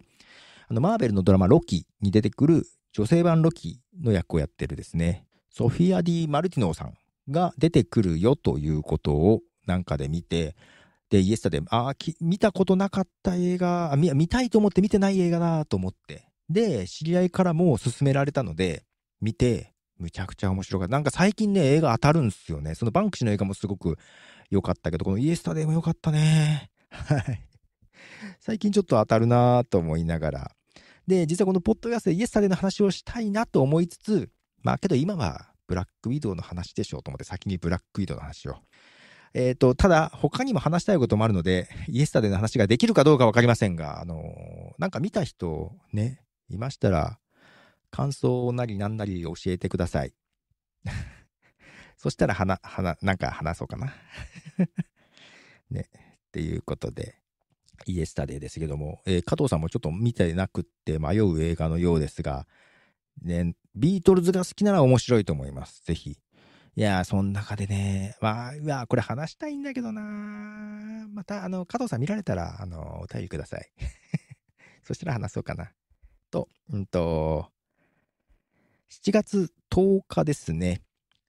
あの、マーベルのドラマ、ロキに出てくる女性版ロキの役をやってるですね、ソフィア・ディ・マルティノーさんが出てくるよということをなんかで見て、で、イエスタで、ああ、見たことなかった映画見、見たいと思って見てない映画だと思って。で、知り合いからも勧められたので、見て、むちゃくちゃ面白かった。なんか最近ね、映画当たるんですよね。そのバンクシーの映画もすごく良かったけど、このイエスタデーも良かったね。はい。最近ちょっと当たるなぁと思いながら。で、実はこのポッドキャストでイエスタデーの話をしたいなと思いつつ、まあけど今はブラックウィドウの話でしょうと思って先にブラックウィドウの話をえっ、ー、と、ただ、他にも話したいこともあるので、イエスタデの話ができるかどうかわかりませんが、あのー、なんか見た人、ね、いましたら、感想なりなんなり教えてください。そしたら、はな、はな、なんか話そうかな。ね、っていうことで、イエスタデーですけども、えー、加藤さんもちょっと見てなくって迷う映画のようですが、ね、ビートルズが好きなら面白いと思います。ぜひ。いやそん中でね、まあ、うわ、これ話したいんだけどなまた、あの、加藤さん見られたら、あの、お便りください。そしたら話そうかな。と、うんと、7月10日ですね、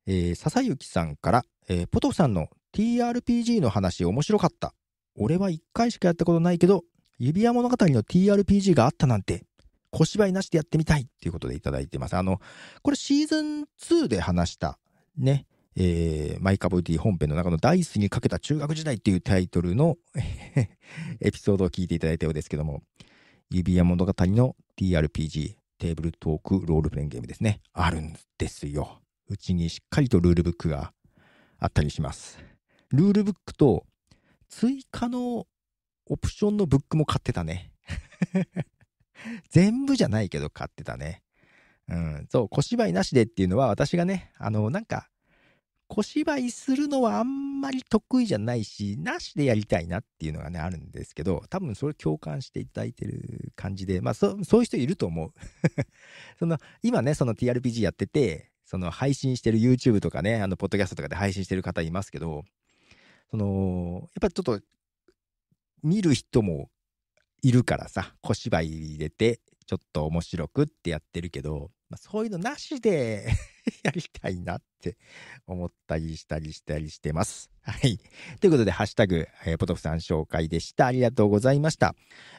えー、笹幸さんから、えー、ポトフさんの TRPG の話面白かった。俺は1回しかやったことないけど、指輪物語の TRPG があったなんて、小芝居なしでやってみたいっていうことでいただいてます。あの、これシーズン2で話したね、えー、マイカボディ本編の中のダイスにかけた中学時代っていうタイトルの エピソードを聞いていただいたようですけども、指輪物語の TRPG、テーブルトークロールプレインゲームですね。あるんですよ。うちにしっかりとルールブックがあったりします。ルールブックと追加のオプションのブックも買ってたね。全部じゃないけど買ってたね。うん、そう、小芝居なしでっていうのは私がね、あの、なんか、小芝居するのはあんまり得意じゃないし、なしでやりたいなっていうのがね、あるんですけど、多分それ共感していただいてる感じで、まあそ、そういう人いると思う。その、今ね、その TRPG やってて、その配信してる YouTube とかね、あの、ポッドキャストとかで配信してる方いますけど、その、やっぱちょっと、見る人もいるからさ、小芝居入れて、ちょっと面白くってやってるけど、まあ、そういうのなしで やりたいなって思ったりしたりしたりしてます。はい。ということで、ハッシュタグ、えー、ポトフさん紹介でした。ありがとうございました。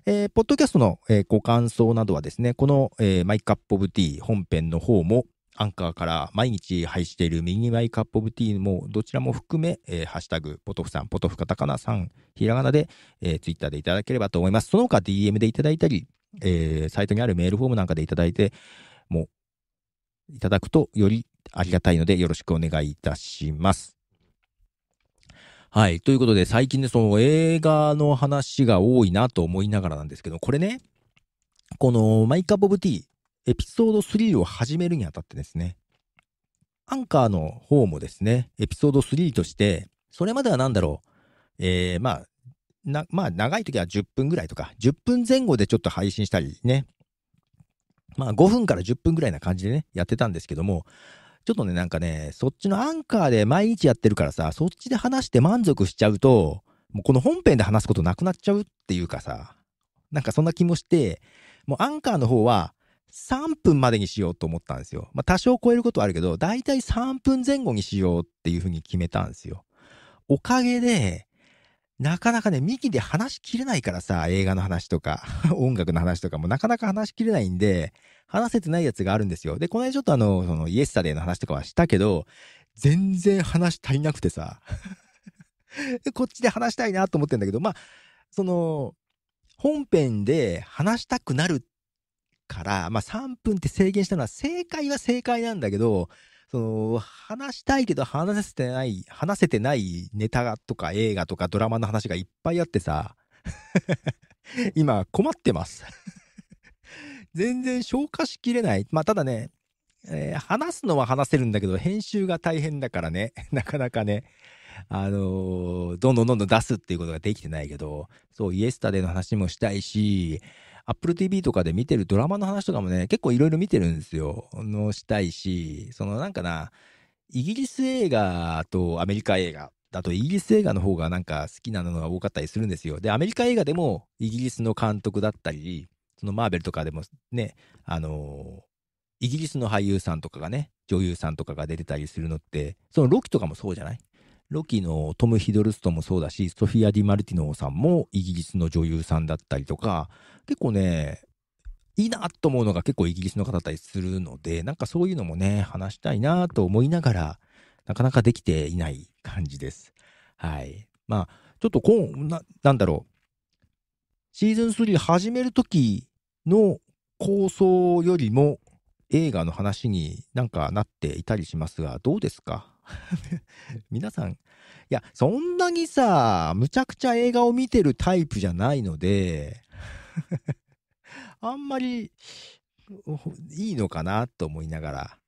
えー、ポッドキャストの、えー、ご感想などはですね、この、えー、マイカップオブティー本編の方もアンカーから毎日配しているミニマイカップオブティーもどちらも含め、えー、ハッシュタグ、ポトフさん、ポトフカタカナさん、ひらがなで、えー、ツイッターでいただければと思います。その他 DM でいただいたり、えー、サイトにあるメールフォームなんかでいただいて、もいただくとよりありがたいのでよろしくお願いいたします。はい。ということで、最近ね、その映画の話が多いなと思いながらなんですけど、これね、このマイカボブティエピソード3を始めるにあたってですね、アンカーの方もですね、エピソード3として、それまでは何だろう、えー、まあ、まあ、長い時は10分ぐらいとか、10分前後でちょっと配信したりね、まあ5分から10分ぐらいな感じでね、やってたんですけども、ちょっとね、なんかね、そっちのアンカーで毎日やってるからさ、そっちで話して満足しちゃうと、もうこの本編で話すことなくなっちゃうっていうかさ、なんかそんな気もして、もうアンカーの方は3分までにしようと思ったんですよ。まあ多少超えることはあるけど、だいたい3分前後にしようっていうふうに決めたんですよ。おかげで、なかなかね、幹で話しきれないからさ、映画の話とか、音楽の話とかもなかなか話しきれないんで、話せてないやつがあるんですよ。で、この間ちょっとあの、その、イエスタデーの話とかはしたけど、全然話足りなくてさ、こっちで話したいなと思ってんだけど、まあ、その、本編で話したくなるから、まあ3分って制限したのは正解は正解なんだけど、その、話したいけど話せてない、話せてないネタとか映画とかドラマの話がいっぱいあってさ、今困ってます 全然消化しきれない。まあ、ただね、えー、話すのは話せるんだけど、編集が大変だからね、なかなかね、あのー、どんどんどんどん出すっていうことができてないけど、そう、イエスタデーの話もしたいし、Apple TV とかで見てるドラマの話とかもね、結構いろいろ見てるんですよ。のしたいし、そのなんかな、イギリス映画とアメリカ映画だとイギリス映画の方がなんか好きなのが多かったりするんですよ。で、アメリカ映画でもイギリスの監督だったり、そのマーベルとかでもね、あのイギリスの俳優さんとかがね、女優さんとかが出てたりするのって、そのロキとかもそうじゃないロキのトム・ヒドルストもそうだし、ソフィア・ディ・マルティノーさんもイギリスの女優さんだったりとか、結構ね、いいなと思うのが結構イギリスの方だったりするので、なんかそういうのもね、話したいなと思いながら、なかなかできていない感じです。はい。まあ、ちょっとこうな、なんだろう。シーズン3始めるときの構想よりも映画の話になんかなっていたりしますが、どうですか 皆さん、いや、そんなにさ、むちゃくちゃ映画を見てるタイプじゃないので あんまりいいのかなと思いながら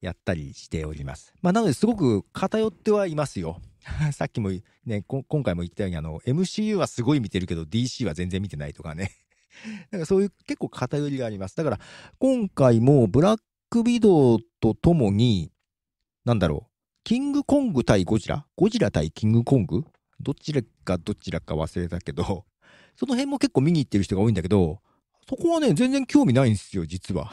やったりしております。まあ、なのですごく偏ってはいますよ。さっきもね、今回も言ったように、あの、MCU はすごい見てるけど、DC は全然見てないとかね。なんかそういう結構偏りがあります。だから、今回もブラックビドウとともに、なんだろう、キングコング対ゴジラゴジラ対キングコングどちらかどちらか忘れたけど、その辺も結構見に行ってる人が多いんだけど、そこはね、全然興味ないんですよ、実は。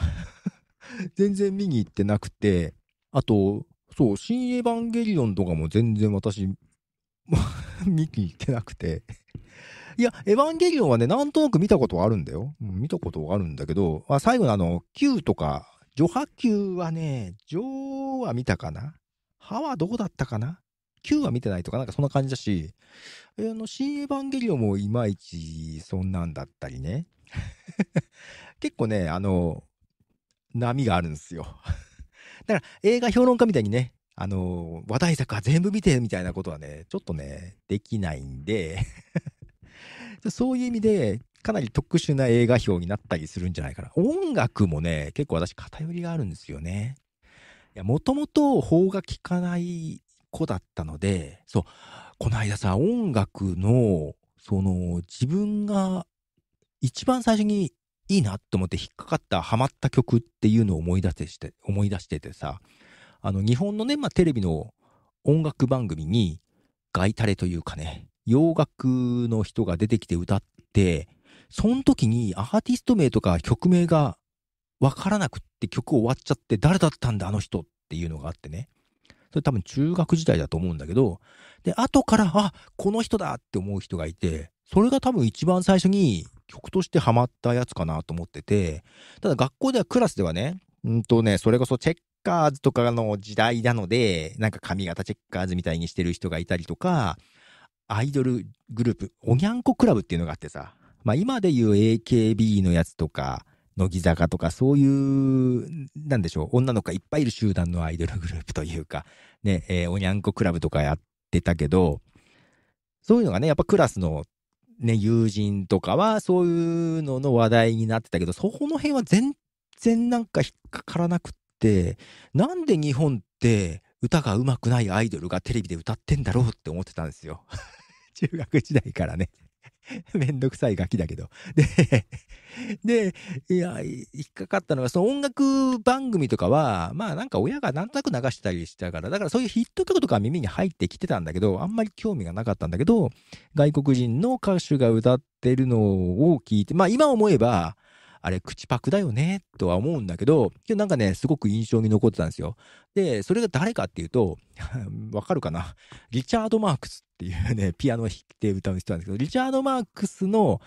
全然見に行ってなくて、あと、そう、新エヴァンゲリオンとかも全然私、見に行ってなくて。いや、エヴァンゲリオンはね、なんとなく見たことはあるんだよ。うん、見たことはあるんだけど、まあ、最後のあの、Q とか、ジョハ Q はね、ジョーは見たかな歯はどうだったかな ?9 は見てないとか、なんかそんな感じだし、あの、新エヴァンゲリオンもいまいちそんなんだったりね。結構ね、あの、波があるんですよ。だから映画評論家みたいにね、あの、話題作は全部見てみたいなことはね、ちょっとね、できないんで そういう意味で、かなり特殊な映画表になったりするんじゃないかな。音楽もね、結構私偏りがあるんですよね。や、もともと法が効かない子だったので、そう、この間さ、音楽の、その、自分が一番最初にいいなと思って引っかかった、ハマった曲っていうのを思い出して、思い出しててさ、あの、日本のね、まあ、テレビの音楽番組に、ガイタレというかね、洋楽の人が出てきて歌って、その時にアーティスト名とか曲名が分からなくって曲終わっちゃって誰だったんだあの人っていうのがあってねそれ多分中学時代だと思うんだけどで後からあこの人だって思う人がいてそれが多分一番最初に曲としてハマったやつかなと思っててただ学校ではクラスではねうんとねそれこそチェッカーズとかの時代なのでなんか髪型チェッカーズみたいにしてる人がいたりとかアイドルグループおにゃんこクラブっていうのがあってさまあ今でいう AKB のやつとか乃木坂とかそういう、なんでしょう、女の子がいっぱいいる集団のアイドルグループというか、ね、えー、おにゃんこクラブとかやってたけど、そういうのがね、やっぱクラスのね、友人とかはそういうのの話題になってたけど、そこの辺は全然なんか引っかからなくって、なんで日本って歌が上手くないアイドルがテレビで歌ってんだろうって思ってたんですよ。中学時代からね めんどくさいガキだけど。で、で、いや、引っかかったのが、その音楽番組とかは、まあなんか親がなんとなく流したりしたから、だからそういうヒット曲とか耳に入ってきてたんだけど、あんまり興味がなかったんだけど、外国人の歌手が歌ってるのを聞いて、まあ今思えば、あれ口パクだよねとは思うんだけど、今日なんかね、すごく印象に残ってたんですよ。で、それが誰かっていうと、わかるかなリチャード・マークスっていうね、ピアノを弾いて歌う人なんですけど、リチャード・マークスの、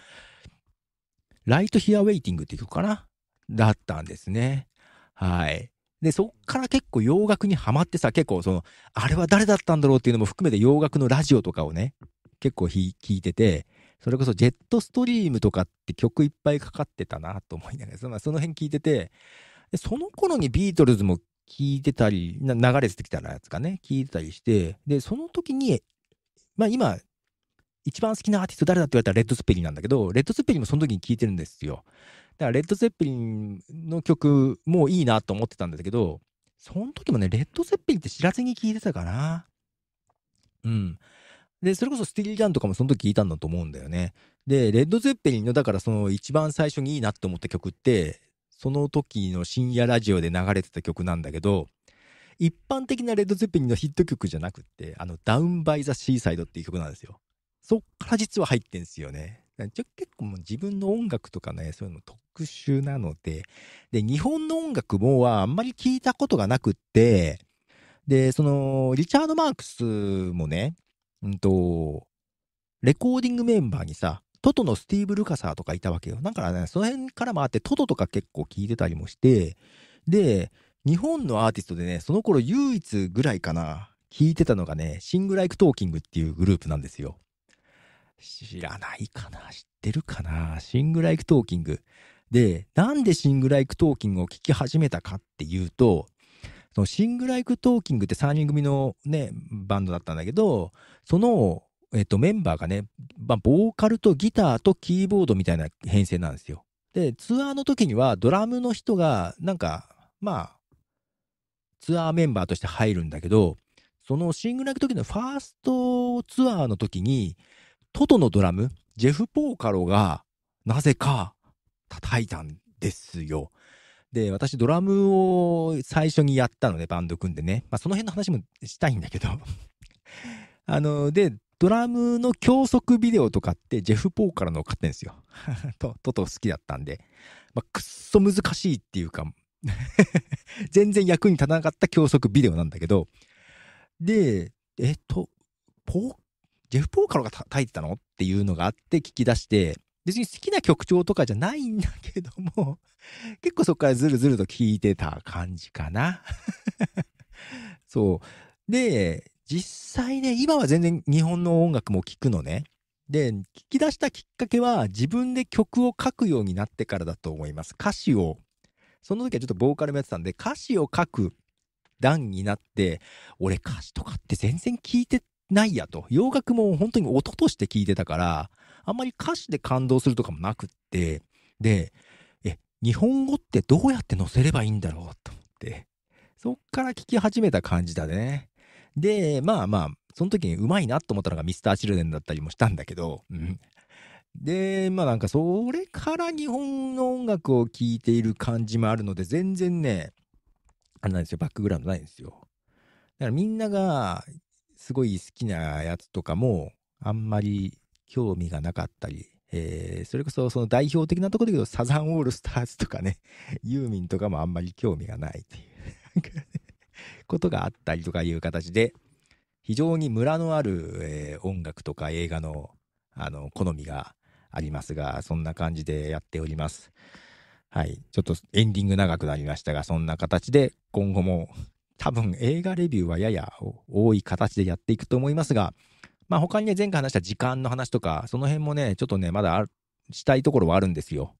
ライト・ヒア・ウェイティングっていう曲かなだったんですね。はい。で、そっから結構洋楽にはまってさ、結構その、あれは誰だったんだろうっていうのも含めて洋楽のラジオとかをね、結構聞いてて、それこそジェットストリームとかって曲いっぱいかかってたなと思いながら、まあ、その辺聞いてて、その頃にビートルズも聞いてたり、流れてきたやつかね、聞いてたりして、で、その時に、まあ今、一番好きなアーティスト誰だって言われたらレッド・スペリンなんだけど、レッド・スペリンもその時に聞いてるんですよ。だからレッド・スペリンの曲もいいなと思ってたんだけど、その時もね、レッド・スペリンって知らずに聞いてたかな。うん。で、それこそスティーリー・ャンとかもその時聞いたんだと思うんだよね。で、レッド・ゼッペリンの、だからその一番最初にいいなって思った曲って、その時の深夜ラジオで流れてた曲なんだけど、一般的なレッド・ゼッペリンのヒット曲じゃなくって、あの、ダウン・バイ・ザ・シーサイドっていう曲なんですよ。そっから実は入ってんすよね。結構もう自分の音楽とかね、そういうの特殊なので、で、日本の音楽もはあんまり聞いたことがなくって、で、その、リチャード・マークスもね、うんと、レコーディングメンバーにさ、トトのスティーブ・ルカサーとかいたわけよ。だからね、その辺からもあって、トトとか結構聞いてたりもして、で、日本のアーティストでね、その頃唯一ぐらいかな、聞いてたのがね、シング・ライク・トーキングっていうグループなんですよ。知らないかな知ってるかなシング・ライク・トーキング。で、なんでシング・ライク・トーキングを聴き始めたかっていうと、そのシングライクトーキングって3人組のね、バンドだったんだけど、その、えっと、メンバーがね、まあ、ボーカルとギターとキーボードみたいな編成なんですよ。で、ツアーの時にはドラムの人が、なんか、まあ、ツアーメンバーとして入るんだけど、そのシングライク時のファーストツアーの時に、トトのドラム、ジェフ・ポーカロが、なぜか叩いたんですよ。で、私ドラムを最初にやったので、バンド組んでね。まあその辺の話もしたいんだけど あの、で、ドラムの教則ビデオとかってジェフ・ポーからの買ってんですよ。と、とと好きだったんで。まあ、くっそ難しいっていうか 全然役に立たなかった教則ビデオなんだけど。で、えっと、ポー、ジェフ・ポーカロが書いてたのっていうのがあって聞き出して、別に好きな曲調とかじゃないんだけども、結構そこからずるずると聴いてた感じかな。そう。で、実際ね、今は全然日本の音楽も聴くのね。で、聞き出したきっかけは自分で曲を書くようになってからだと思います。歌詞を。その時はちょっとボーカルもやってたんで、歌詞を書く段になって、俺歌詞とかって全然聞いてないやと。洋楽も本当に音として聞いてたから、あんまり歌詞で感動するとかもなくって、で、え、日本語ってどうやって載せればいいんだろうと思って、そっから聞き始めた感じだね。で、まあまあ、その時に上手いなと思ったのがミスターチルデンだったりもしたんだけど、うん。で、まあなんかそれから日本の音楽を聴いている感じもあるので、全然ね、あれなんですよ、バックグラウンドないんですよ。だからみんながすごい好きなやつとかも、あんまり興味がなかったり、えー、それこそその代表的なところで言うとサザンオールスターズとかね、ユーミンとかもあんまり興味がないっていうことがあったりとかいう形で、非常にムラのある、えー、音楽とか映画のあの好みがありますが、そんな感じでやっております。はい。ちょっとエンディング長くなりましたが、そんな形で今後も多分映画レビューはやや多い形でやっていくと思いますが、まあ、他にね、前回話した時間の話とか、その辺もね、ちょっとね、まだしたいところはあるんですよ。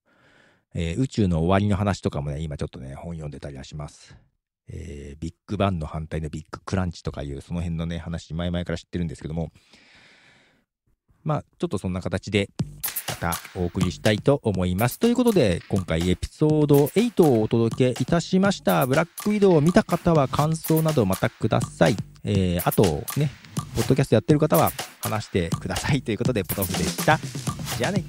えー、宇宙の終わりの話とかもね、今ちょっとね、本読んでたりはします。えー、ビッグバンの反対のビッグクランチとかいう、その辺のね、話、前々から知ってるんですけども、まあ、ちょっとそんな形で、またお送りしたいと思います。ということで、今回エピソード8をお届けいたしました。ブラックウィドウを見た方は感想などまたください。えー、あと、ね、ポッドキャストやってる方は話してくださいということで、ポトフでした。じゃあね。